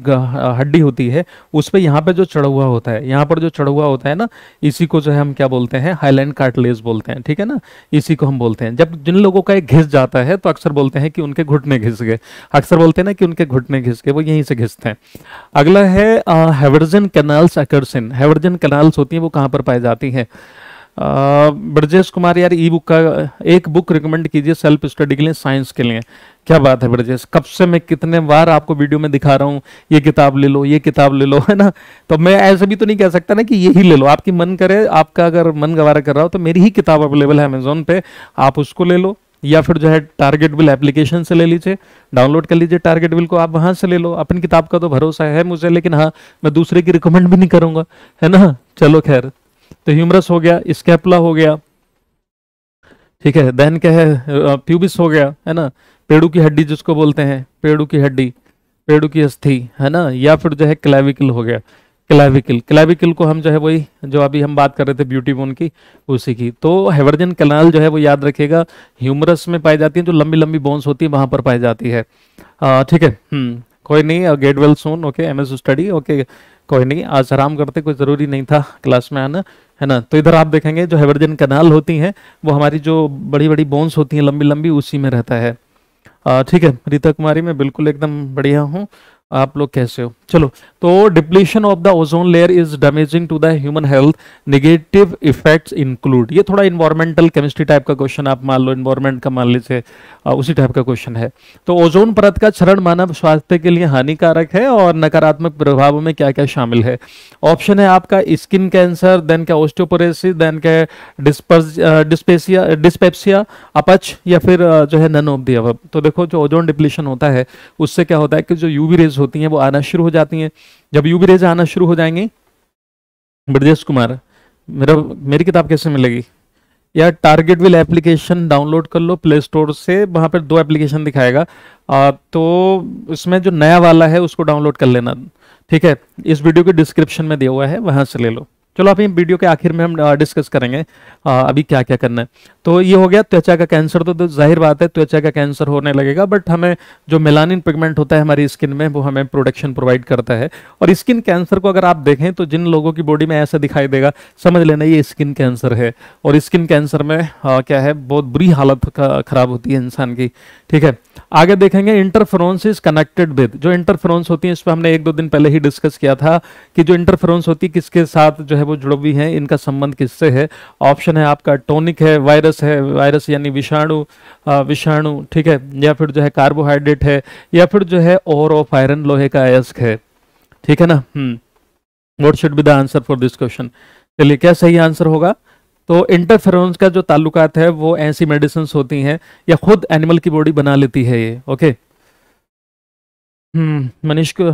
B: हड्डी होती है उस पर यहाँ पे जो चढ़ा होता है यहाँ पर जो चढ़ा होता है ना इसी को जो है हम क्या बोलते हैं हाईलाइन कार्टिलेज बोलते हैं ठीक है ना इसी को हम बोलते हैं जब जिन लोगों का एक घिस जाता है तो अक्सर बोलते हैं कि उनके घुटने घिस गए अक्सर बोलते हैं ना कि उनके घुटने घिस गए वो यहीं से घिसते हैं अगला है हेवर्जन कैनाल्स अकर्सन हेवर्जन कैनाल्स होती हैं वो कहाँ पर पाई जाती हैं ब्रजेश कुमार यार ई बुक का एक बुक रिकमेंड कीजिए सेल्फ स्टडी के लिए साइंस के लिए क्या बात है ब्रजेश कब से मैं कितने बार आपको वीडियो में दिखा रहा हूँ ये किताब ले लो ये किताब ले लो [laughs] है ना तो मैं ऐसे भी तो नहीं कह सकता ना कि यही ले लो आपकी मन करे आपका अगर मन गवारा कर रहा हो तो मेरी ही किताब अवेलेबल है अमेजोन पे आप उसको ले लो या फिर जो है टारगेट बिल एप्लीकेशन से ले लीजिए डाउनलोड कर लीजिए टारगेट बिल को आप वहाँ से ले लो अपनी किताब का तो भरोसा है मुझे लेकिन हाँ मैं दूसरे की रिकमेंड भी नहीं करूँगा है ना चलो खैर तो ह्यूमरस हो गया स्कैपुला हो गया ठीक है देन क्या है प्यूबिस हो गया है ना पेड़ू की हड्डी जिसको बोलते हैं पेड़ू की हड्डी पेड़ू की अस्थि है ना या फिर जो है क्लाविकल हो गया क्लाविकल क्लाविकल को हम जो है वही जो अभी हम बात कर रहे थे ब्यूटी बोन की उसी की तो हेवर्जन कैनाल जो है वो याद रखेगा ह्यूमरस में पाई जाती है जो लंबी लंबी बोन्स होती है वहां पर पाई जाती है ठीक है हम्म, कोई नहीं get well soon okay M S study okay कोई नहीं आज आराम करते कोई ज़रूरी नहीं था क्लास में आना है ना तो इधर आप देखेंगे जो हेवर्जन कनाल होती हैं वो हमारी जो बड़ी बड़ी बोन्स होती हैं लंबी लंबी उसी में रहता है ठीक है रीता कुमारी मैं बिल्कुल एकदम बढ़िया हूँ आप लोग कैसे हो चलो तो depletion of the ozone layer is damaging to the human health negative effects include ये थोड़ा इन्वायरमेंटल केमिस्ट्री टाइप का क्वेश्चन आप मान लो इन्वायरमेंट का मान लीजिए उसी टाइप का क्वेश्चन है तो ओजोन परत का क्षरण मानव स्वास्थ्य के लिए हानिकारक है और नकारात्मक प्रभावों में क्या क्या शामिल है ऑप्शन है आपका स्किन कैंसर देन क्या ओस्टोपोरेसिस देन क्या डिस्पेसिया डिस्पेप्सिया अपच या फिर जो है नन ऑफ दी तो देखो जो ओजोन डिप्लीशन होता है उससे क्या होता है कि जो यूवी रेज रेज होती हैं वो आना शुरू हो जाती हैं जब यू रेज आना शुरू हो जाएंगे ब्रजेश कुमार मेरा मेरी किताब कैसे मिलेगी या टारगेट विल एप्लीकेशन डाउनलोड कर लो प्ले स्टोर से वहाँ पर दो एप्लीकेशन दिखाएगा आ, तो इसमें जो नया वाला है उसको डाउनलोड कर लेना ठीक है इस वीडियो के डिस्क्रिप्शन में दिया हुआ है वहाँ से ले लो चलो अभी वीडियो के आखिर में हम डिस्कस करेंगे आ, अभी क्या क्या करना है तो ये हो गया त्वचा का कैंसर तो, तो, जाहिर बात है त्वचा का कैंसर होने लगेगा बट हमें जो मेलानिन पिगमेंट होता है हमारी स्किन में वो हमें प्रोटेक्शन प्रोवाइड करता है और स्किन कैंसर को अगर आप देखें तो जिन लोगों की बॉडी में ऐसा दिखाई देगा समझ लेना ये स्किन कैंसर है और स्किन कैंसर में आ, क्या है बहुत बुरी हालत खराब होती है इंसान की ठीक है आगे देखेंगे इंटरफ्रोन्स इज कनेक्टेड विद जो इंटरफ्रोन्स होती है इस पर हमने एक दो दिन पहले ही डिस्कस किया था कि जो इंटरफ्रोन्स होती है किसके साथ जो है है वो जुड़ जुड़वी हैं इनका संबंध किससे है ऑप्शन है आपका टोनिक है वायरस है वायरस यानी विषाणु विषाणु ठीक है या फिर जो है कार्बोहाइड्रेट है या फिर जो है ओवर ऑफ आयरन लोहे का अयस्क है ठीक है ना what should be the answer for this question चलिए क्या सही आंसर होगा तो इंटरफेर का जो ताल्लुकात है वो ऐसी मेडिसिन होती हैं या खुद एनिमल की बॉडी बना लेती है ये ओके हम्म मनीष को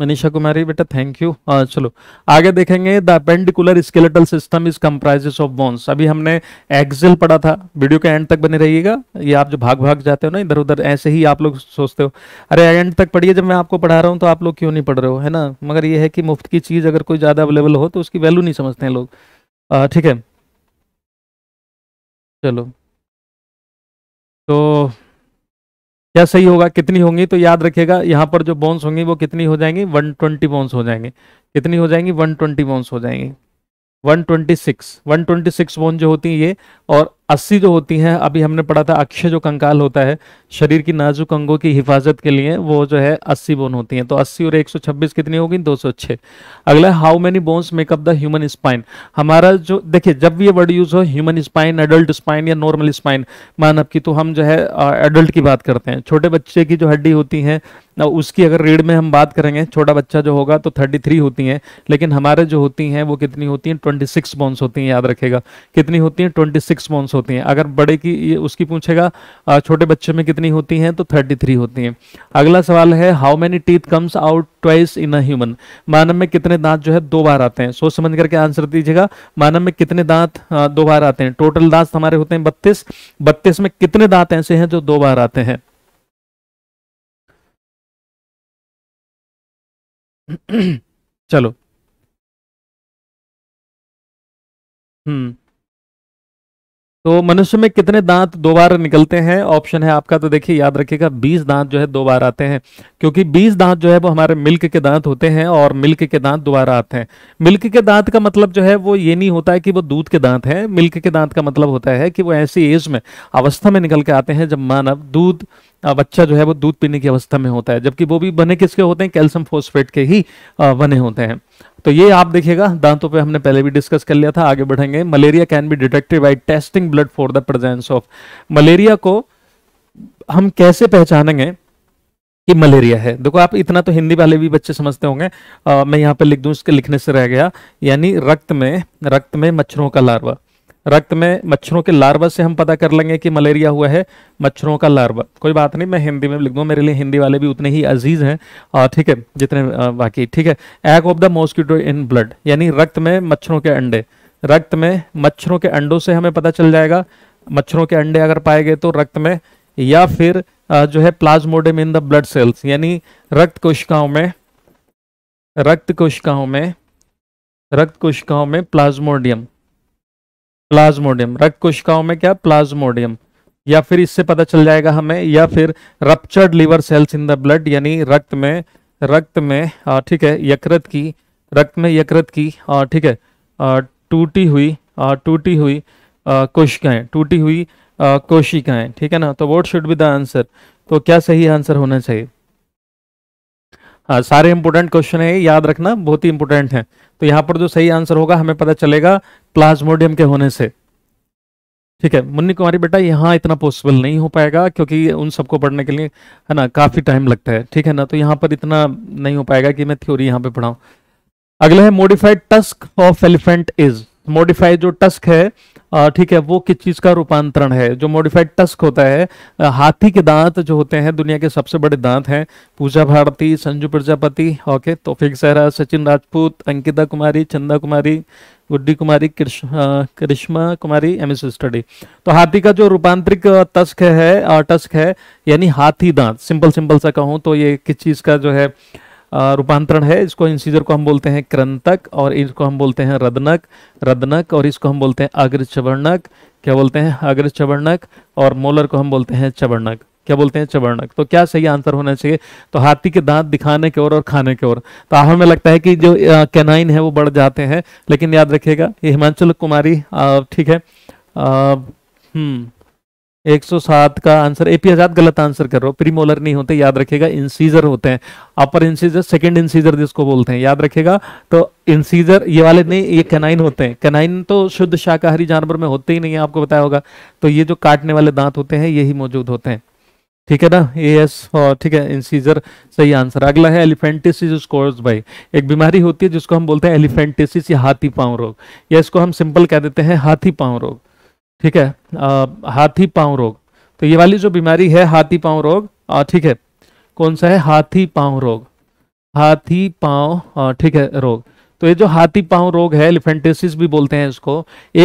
B: मनीषा कुमारी बेटा थैंक यू आ, चलो आगे देखेंगे the appendicular skeletal system is comprises of bones अभी हमने एक्सेल पढ़ा था वीडियो के एंड तक बने रहिएगा ये आप जो भाग भाग जाते हो ना इधर उधर ऐसे ही आप लोग सोचते हो अरे एंड तक पढ़िए जब मैं आपको पढ़ा रहा हूँ तो आप लोग क्यों नहीं पढ़ रहे हो है ना मगर ये है कि मुफ्त की चीज़ अगर कोई ज़्यादा अवेलेबल हो तो उसकी वैल्यू नहीं समझते हैं लोग ठीक है चलो तो क्या सही होगा कितनी होंगी तो याद रखिएगा यहाँ पर जो बॉन्स होंगी वो कितनी हो जाएंगी 120 बॉन्स हो जाएंगे कितनी हो जाएंगी 120 बॉन्स हो वन 126 126 बॉन्स जो होती हैं ये और अस्सी जो होती हैं अभी हमने पढ़ा था अक्षय जो कंकाल होता है शरीर की नाजुक अंगों की हिफाजत के लिए वो जो है अस्सी बोन होती हैं तो अस्सी और एक सौ छब्बीस कितनी होगी दो सौ छः अगला how many bones make up the human spine हमारा जो देखिए जब भी ये वर्ड यूज हो ह्यूमन स्पाइन एडल्ट स्पाइन या नॉर्मल स्पाइन मानव की तो हम जो है एडल्ट की बात करते हैं छोटे बच्चे की जो हड्डी होती हैं उसकी अगर रीढ़ में हम बात करेंगे छोटा बच्चा जो होगा तो 33 होती हैं लेकिन हमारे जो होती हैं वो कितनी होती हैं 26 बोन्स होती हैं याद रखेगा कितनी होती हैं 26 बोन्स होती हैं अगर बड़े की ये उसकी पूछेगा छोटे बच्चे में कितनी होती हैं तो 33 होती हैं अगला सवाल है how many teeth comes out twice in a human मानव में कितने दांत जो है दो बार आते हैं सोच समझ करके आंसर दीजिएगा मानव में कितने दांत दो बार आते हैं टोटल दांत हमारे होते हैं बत्तीस बत्तीस में कितने दांत ऐसे हैं जो दो
A: बार आते हैं [clears throat] चलो हम्म तो मनुष्य में कितने दांत दो बार निकलते हैं ऑप्शन है
B: आपका तो देखिए याद रखिएगा बीस दांत जो है दो बार आते हैं क्योंकि बीस दांत जो है वो हमारे मिल्क के दांत होते हैं और मिल्क के दांत दोबारा आते हैं मिल्क के दांत का मतलब जो है वो ये नहीं होता है कि वो दूध के दांत हैं मिल्क के दांत का मतलब होता है कि वो ऐसी एज में अवस्था में निकल के आते हैं जब मानव दूध बच्चा जो है वो दूध पीने की अवस्था में होता है जबकि वो भी बने किसके होते हैं कैल्शियम फोस्फेट के ही बने होते हैं तो ये आप देखिएगा दांतों पे हमने पहले भी डिस्कस कर लिया था आगे बढ़ेंगे malaria can be detected by testing blood for the presence of malaria को हम कैसे पहचानेंगे कि मलेरिया है देखो आप इतना तो हिंदी वाले भी बच्चे समझते होंगे मैं यहाँ पे लिख दू इसके लिखने से रह गया यानी रक्त में रक्त में मच्छरों का लार्वा रक्त में मच्छरों के लार्वा से हम पता कर लेंगे कि मलेरिया हुआ है मच्छरों का लार्वा कोई बात नहीं मैं हिंदी में लिख दूँ मेरे लिए हिंदी वाले भी उतने ही अजीज हैं ठीक है जितने बाकी ठीक है egg of the mosquito in blood यानी रक्त में मच्छरों के अंडे रक्त में मच्छरों के अंडों से हमें पता चल जाएगा मच्छरों के अंडे अगर पाए गए तो रक्त में या फिर जो है plasmodium in the blood cells यानी रक्त कोशिकाओं में रक्त कोशिकाओं में रक्त कोशिकाओं में प्लाज्मोडियम प्लाज्मोडियम रक्त कोशिकाओं में क्या प्लाज्मोडियम या फिर इससे पता चल जाएगा हमें या फिर ruptured liver cells in the blood यानी रक्त में रक्त में ठीक है यकृत की रक्त में यकृत की ठीक है टूटी हुई टूटी हुई कोशिकाएं टूटी हुई कोशिकाएं ठीक है ना तो what should be the answer तो क्या सही आंसर होना चाहिए हाँ सारे इंपोर्टेंट क्वेश्चन है याद रखना बहुत ही इंपोर्टेंट है तो यहाँ पर जो सही आंसर होगा हमें पता चलेगा प्लाज्मोडियम के होने से ठीक है मुन्नी कुमारी बेटा यहाँ इतना पॉसिबल नहीं हो पाएगा क्योंकि उन सबको पढ़ने के लिए है ना काफ़ी टाइम लगता है ठीक है ना तो यहाँ पर इतना नहीं हो पाएगा कि मैं थ्योरी यहाँ पे पढ़ाऊँ अगला है modified tusk of elephant is modified जो टस्क है ठीक है वो किस चीज का रूपांतरण है जो मॉडिफाइड टस्क होता है हाथी के दांत जो होते हैं दुनिया के सबसे बड़े दांत हैं Puja Bharti Sanju Prajapati okay Taufiq Sahra Sachin Rajput Ankita Kumari Chanda Kumari Guddi Kumari Karishma Kumari M S study तो हाथी का जो रूपांतरिक टस्क है टस्क है यानी हाथी दांत सिंपल सिंपल सा कहूँ तो ये किस चीज़ का जो है रूपांतरण है इसको इंसीजर को हम बोलते हैं क्रंतक और इसको हम बोलते हैं रदनक रदनक और इसको हम बोलते हैं अग्र चवर्णक क्या बोलते हैं अग्र चवर्णक और मोलर को हम बोलते हैं चवर्णक क्या बोलते हैं चवर्णक तो क्या सही आंसर होना चाहिए तो हाथी के दांत दिखाने की ओर और खाने की ओर तो हमें लगता है कि जो कैनाइन है वो बढ़ जाते हैं लेकिन याद रखिएगा ये हिमांचल कुमारी ठीक है हम्म 107 का आंसर एपी आजाद गलत आंसर कर हो प्रीमोलर नहीं होते याद रखेगा इंसीजर होते हैं अपर इंसीजर सेकंड इंसीजर जिसको बोलते हैं याद रखेगा तो इंसीजर ये वाले नहीं ये कनाइन होते हैं कैनाइन तो शुद्ध शाकाहारी जानवर में होते ही नहीं है आपको बताया होगा तो ये जो काटने वाले दांत होते हैं यही मौजूद होते हैं ठीक है ना ए एस और ठीक है इंसीजर सही आंसर अगला है एलिफेंटिसिस स्कोर्स भाई एक बीमारी होती है जिसको हम बोलते हैं एलिफेंटिसिस या हाथी पांव रोग या इसको हम सिंपल कह देते हैं हाथी पांव रोग ठीक है आ, हाथी पांव रोग तो ये वाली जो बीमारी है हाथी पांव रोग ठीक है कौन सा है हाथी पांव रोग हाथी पांव ठीक है रोग तो ये जो हाथी पांव रोग है एलिफेंटेसिस भी बोलते हैं इसको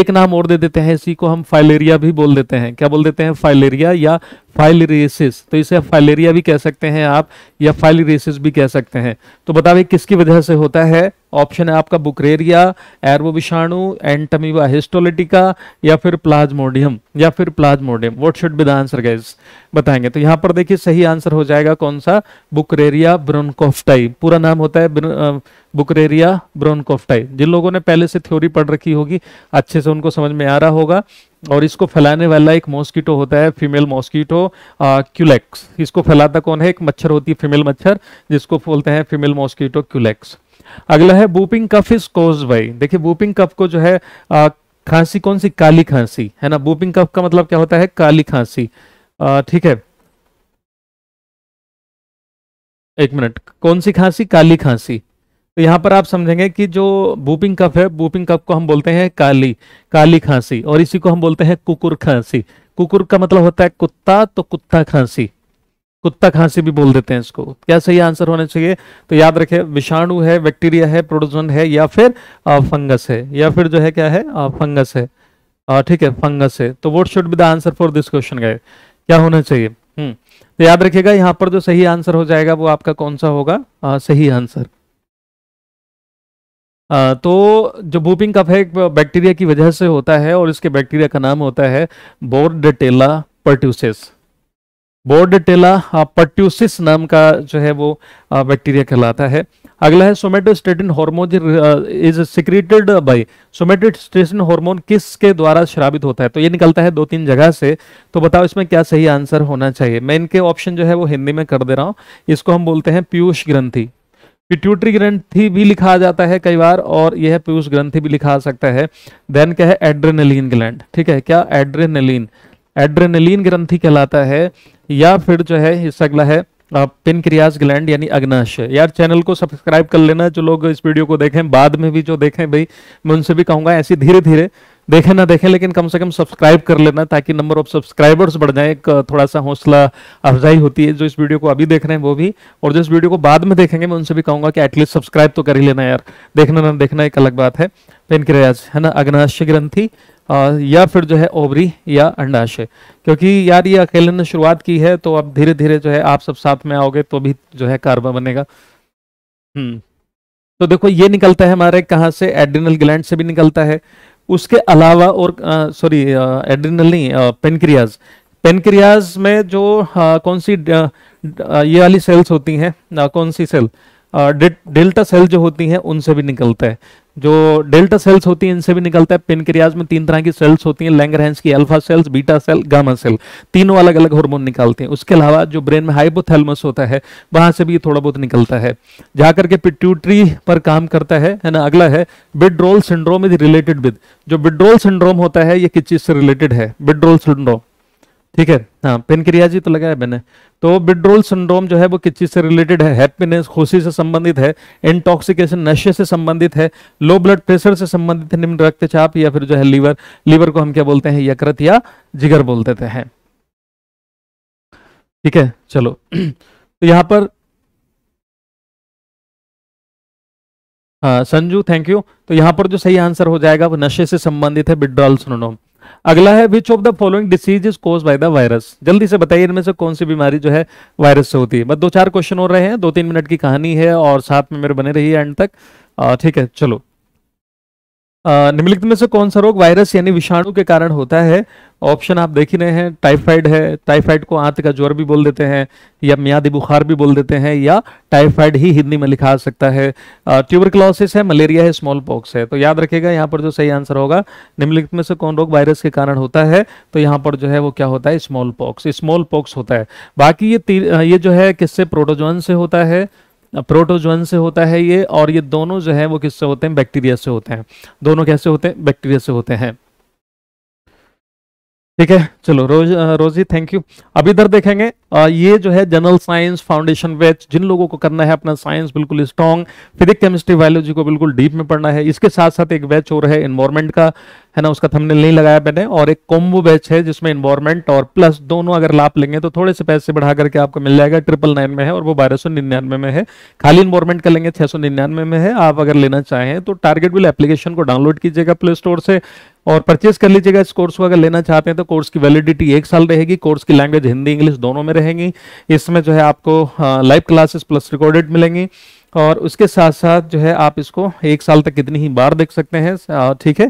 B: एक नाम और दे देते हैं इसी को हम फाइलेरिया भी बोल देते हैं क्या बोल देते हैं फाइलेरिया या फाइलेरियसिस तो इसे फाइलेरिया भी कह सकते हैं आप या फाइलेरियसिस भी कह सकते हैं तो बताइए किसकी वजह से होता है ऑप्शन है आपका बुकरेरिया एरबो विषाणु एंटमीवा हिस्टोलिटिका या फिर प्लाज्मोडियम या फिर plasmodium what should be the answer guys बताएंगे तो यहाँ पर देखिए सही आंसर हो जाएगा कौन सा बुकरेरिया ब्रोनकोफ्टाई पूरा नाम होता है बुकरेरिया ब्रोनकोफ्टाई जिन लोगों ने पहले से थ्योरी पढ़ रखी होगी अच्छे से उनको समझ में आ रहा होगा और इसको फैलाने वाला एक मॉस्किटो होता है फीमेल मॉस्किटो क्यूलेक्स इसको फैलाता कौन है एक मच्छर होती है फीमेल मच्छर जिसको बोलते हैं फीमेल मॉस्किटो क्यूलेक्स अगला है बूपिंग कफ इज कोज बाई देखिए बूपिंग कफ को जो है खांसी कौन सी काली खांसी है ना बूपिंग कफ का मतलब क्या होता है काली खांसी ठीक है एक मिनट कौन सी खांसी काली खांसी तो यहां पर आप समझेंगे कि जो बूपिंग कफ है बूपिंग कफ को हम बोलते हैं काली काली खांसी और इसी को हम बोलते हैं कुकुर खांसी कुकुर का मतलब होता है कुत्ता तो कुत्ता खांसी कुत्ता खांसी भी बोल देते हैं इसको क्या सही आंसर होना चाहिए तो याद रखें विषाणु है बैक्टीरिया है प्रोटोजन है या फिर फंगस है या फिर जो है क्या है फंगस है ठीक है फंगस है तो what should be the answer for this question गए क्या होना चाहिए हम्म तो याद रखिएगा यहाँ पर जो सही आंसर हो जाएगा वो आपका कौन सा होगा आ, सही आंसर आ, तो जो बूपिंग कफ है बैक्टीरिया की वजह से होता है और इसके बैक्टीरिया का नाम होता है बोर्डेटेला पर्ट्यूसेस बोर्ड टेला पट्यूसिस नाम का जो है वो बैक्टीरिया कहलाता है अगला है somatostatin hormone is secreted by somatostatin hormone किस के द्वारा श्रावित होता है तो ये निकलता है दो तीन जगह से तो बताओ इसमें क्या सही आंसर होना चाहिए मैं इनके ऑप्शन जो है वो हिंदी में कर दे रहा हूँ इसको हम बोलते हैं पीयूष ग्रंथी पिट्यूटरी ग्रंथी भी लिखा जाता है कई बार और यह पीयूष ग्रंथी भी लिखा सकता है देन क्या है एड्रेनलिन ग्लैंड ठीक है क्या एड्रेनलिन एड्रेनलिन ग्रंथि कहलाता है या फिर जो है इस अगला है क्रियाज ग्लैंड यानी अग्नाशय यार चैनल को सब्सक्राइब कर लेना जो लोग इस वीडियो को देखें बाद में भी जो देखें भाई मैं उनसे भी कहूंगा ऐसी धीरे धीरे देखें ना देखें लेकिन कम से कम सब्सक्राइब कर लेना ताकि नंबर ऑफ सब्सक्राइबर्स बढ़ जाए एक थोड़ा सा हौसला अफजाई होती है जो इस वीडियो को अभी देख रहे हैं वो भी और जो इस वीडियो को बाद में देखेंगे मैं उनसे भी कहूंगा कि एटलीस्ट सब्सक्राइब तो कर ही लेना यार देखना ना देखना एक अलग बात है क्रियाज है ना अग्नाशय ग्रंथी या फिर जो है ओवरी या अंडाशय क्योंकि यार ये अकेले ने शुरुआत की है तो अब धीरे धीरे जो है आप सब साथ में आओगे तो भी जो है कार्बन बनेगा हम्म तो देखो ये निकलता है हमारे कहाँ से एड्रिनल ग्लैंड से भी निकलता है उसके अलावा और सॉरी एड्रिनल नहीं पेनक्रियाज पेनक्रियाज में जो आ, कौन सी द, ये वाली सेल्स होती हैं कौन सी सेल डेल्टा सेल जो होती हैं उनसे भी निकलता है जो डेल्टा सेल्स होती हैं इनसे भी निकलता है पेनक्रियाज में तीन तरह की सेल्स होती हैं लैंगरहेंस की alpha cells beta cell gamma cell तीनों अलग अलग हार्मोन निकालते हैं उसके अलावा जो ब्रेन में हाइपोथैलेमस होता है वहां से भी थोड़ा बहुत निकलता है जाकर के पिट्यूटरी पर काम करता है ना अगला है withdrawal syndrome is related with जो विड्रोल सिंड्रोम होता है ये किस चीज से रिलेटेड है विड्रोल सिंड्रोम ठीक है हाँ पेनक्रियाजी तो लगाया मैंने तो विड्रोल सिंड्रोम जो है वो किस चीज़ से रिलेटेड है हैप्पीनेस खुशी से संबंधित है इंटॉक्सिकेशन नशे से संबंधित है लो ब्लड प्रेशर से संबंधित है निम्न रक्तचाप या फिर जो है लीवर लीवर को हम क्या बोलते हैं यकृत या जिगर बोल देते हैं ठीक है चलो तो यहाँ पर हाँ संजू थैंक यू तो यहां पर जो सही आंसर हो जाएगा वो नशे से संबंधित है विड्रॉल सिंड्रोम अगला है which of the following disease is cause by the virus जल्दी से बताइए इनमें से कौन सी बीमारी जो है वायरस से होती है बस दो चार क्वेश्चन हो रहे हैं दो तीन मिनट की कहानी है और साथ में मेरे बने रही है एंड तक ठीक है चलो निम्नलिखित में से कौन सा रोग वायरस यानी विषाणु के कारण होता है ऑप्शन आप देख ही रहे हैं टाइफाइड है टाइफाइड को आंत का ज्वर भी बोल देते हैं या मियादी बुखार भी बोल देते हैं या टाइफाइड ही हिंदी में लिखा सकता है ट्यूबरक्लोसिस है मलेरिया है स्मॉल पॉक्स है तो याद रखिएगा यहाँ पर जो सही आंसर होगा निम्नलिखित में से कौन रोग वायरस के कारण होता है तो यहाँ पर जो है वो क्या होता है स्मॉल पॉक्स स्मॉल पॉक्स होता है बाकी ये ये जो है किससे प्रोटोजोन से होता है प्रोटोजोन से होता है ये और ये दोनों जो है वो किससे होते हैं बैक्टीरिया से होते हैं दोनों कैसे होते हैं बैक्टीरिया से होते हैं ठीक है चलो रोज रोजी थैंक यू अभी इधर देखेंगे ये जो है जनरल साइंस फाउंडेशन बैच जिन लोगों को करना है अपना साइंस बिल्कुल स्ट्रॉन्ग फिजिक केमिस्ट्री बायोलॉजी को बिल्कुल डीप में पढ़ना है इसके साथ साथ एक बैच और है इन्वायरमेंट का है ना उसका थंबनेल नहीं लगाया मैंने और एक कॉम्बो बैच है जिसमें इन्वायरमेंट और प्लस दोनों अगर लाभ लेंगे तो थोड़े से पैसे बढ़ा करके आपको मिल जाएगा ट्रिपल नाइन में है और वो बारह सौ निन्यानवे में है खाली इन्वायरमेंट का लेंगे छह सौ निन्यानवे में है आप अगर लेना चाहें तो टारगेट विल एप्लीकेशन को डाउनलोड कीजिएगा प्ले स्टोर से और परचेज कर लीजिएगा इस कोर्स को अगर लेना चाहते हैं तो कोर्स की वैलिडिटी एक साल रहेगी कोर्स की लैंग्वेज हिंदी इंग्लिश दोनों में रहेंगी इसमें जो है आपको लाइव क्लासेस प्लस रिकॉर्डेड मिलेंगी और उसके साथ साथ जो है आप इसको एक साल तक कितनी ही बार देख सकते हैं ठीक है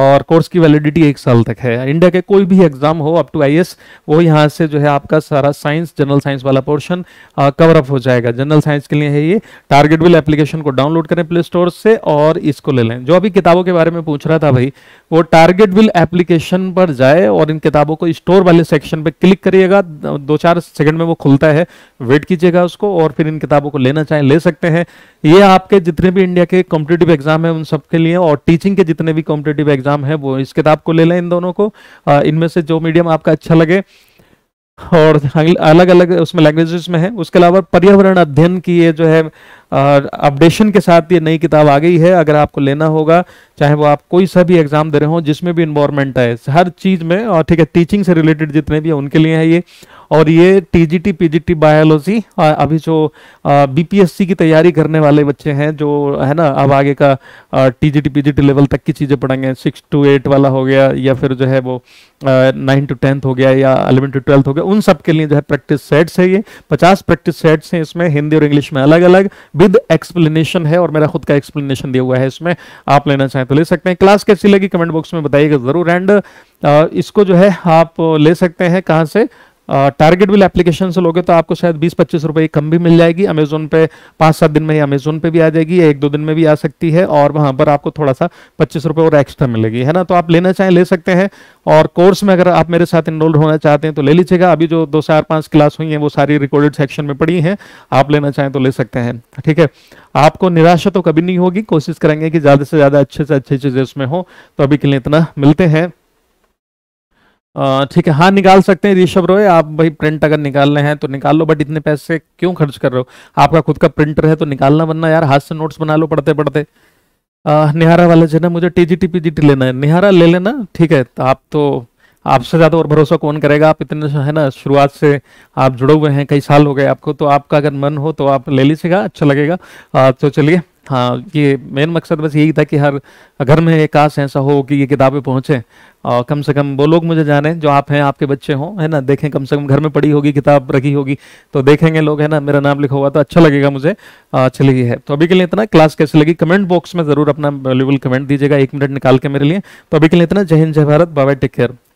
B: और कोर्स की वैलिडिटी एक साल तक है इंडिया के कोई भी एग्जाम हो अप टू आई वो यहाँ से जो है आपका सारा साइंस जनरल साइंस वाला पोर्शन कवर अप हो जाएगा जनरल साइंस के लिए है ये टारगेट विल एप्लीकेशन को डाउनलोड करें प्ले स्टोर से और इसको ले लें जो अभी किताबों के बारे में पूछ रहा था भाई वो टारगेट विल एप्लीकेशन पर जाए और इन किताबों को स्टोर वाले सेक्शन पर क्लिक करिएगा दो चार सेकेंड में वो खुलता है वेट कीजिएगा उसको और फिर इन किताबों को लेना चाहें ले सकते हैं ये आपके जितने भी इंडिया के कॉम्पिटेटिव एग्जाम है उन सबके लिए और टीचिंग के जितने भी कॉम्पिटेटिव एग्जाम एग्जाम है वो इस किताब को ले लें इन दोनों को इनमें से जो मीडियम आपका अच्छा लगे और अलग अलग उसमें लैंग्वेजेस में है उसके अलावा पर्यावरण अध्ययन की ये जो है अपडेशन के साथ ये नई किताब आ गई है अगर आपको लेना होगा चाहे वो आप कोई सा भी एग्जाम दे रहे हो जिसमें भी इन्वायरमेंट है हर चीज़ में और ठीक है टीचिंग से रिलेटेड जितने भी है उनके लिए है ये और ये टीजीटी पीजीटी बायोलॉजी अभी जो बीपीएससी की तैयारी करने वाले बच्चे हैं जो है ना अब आगे का टीजीटी पीजीटी लेवल तक की चीज़ें पढ़ेंगे सिक्स टू एट वाला हो गया या फिर जो है वो नाइन टू टेंथ हो गया या अलेवन टू ट्वेल्थ हो गया उन सब के लिए जो है प्रैक्टिस सेट्स है ये पचास प्रैक्टिस सेट्स हैं इसमें हिंदी और इंग्लिश में अलग अलग विद एक्सप्लेनेशन है और मेरा खुद का एक्सप्लेनेशन दिया हुआ है इसमें आप लेना चाहें तो ले सकते हैं क्लास कैसी लगी कमेंट बॉक्स में बताइएगा जरूर एंड इसको जो है आप ले सकते हैं कहाँ से टारगेट विल एप्लीकेशन से लोगे तो आपको शायद बीस पच्चीस रुपये कम भी मिल जाएगी अमेजोन पे पाँच सात दिन में ही अमेजोन पे भी आ जाएगी या एक दो दिन में भी आ सकती है और वहाँ पर आपको थोड़ा सा पच्चीस रुपये और एक्स्ट्रा मिलेगी है ना तो आप लेना चाहें ले सकते हैं और कोर्स में अगर आप मेरे साथ इनरोल्ड होना चाहते हैं तो ले लीजिएगा अभी जो दो चार पाँच क्लास हुई हैं वो सारी रिकॉर्डेड सेक्शन में पड़ी हैं आप लेना चाहें तो ले सकते हैं ठीक है आपको निराशा तो कभी नहीं होगी कोशिश करेंगे कि ज़्यादा से ज़्यादा अच्छे से अच्छी चीज़ें उसमें हो तो अभी के लिए इतना मिलते हैं ठीक है हाँ निकाल सकते हैं ऋषभ रॉय आप भाई प्रिंट अगर निकालने हैं तो निकाल लो बट इतने पैसे क्यों खर्च कर रहे हो आपका खुद का प्रिंटर है तो निकालना बनना यार हाथ से नोट्स बना लो पढ़ते पढ़ते निहारा वाले जो ना मुझे जी टी पीजीटी लेना है निहारा ले लेना ठीक है तो आप तो आपसे ज़्यादा और भरोसा कौन करेगा आप इतने है ना शुरुआत से आप जुड़े हुए हैं कई साल हो गए आपको तो आपका अगर मन हो तो आप ले लीजिएगा अच्छा लगेगा तो चलिए हाँ ये मेन मकसद बस यही था कि हर घर में एक आस ऐसा हो कि ये किताबें पहुँचें और कम से कम वो लोग मुझे जाने जो आप हैं आपके बच्चे हों है ना देखें कम से कम घर में पड़ी होगी किताब रखी होगी तो देखेंगे लोग है ना मेरा नाम लिखा हुआ तो अच्छा लगेगा मुझे लगी है तो अभी के लिए इतना क्लास कैसे लगी कमेंट बॉक्स में ज़रूर अपना वैल्यूबल कमेंट दीजिएगा एक मिनट निकाल के मेरे लिए तो अभी के लिए इतना जय हिंद
A: जय भारत बाय टेक केयर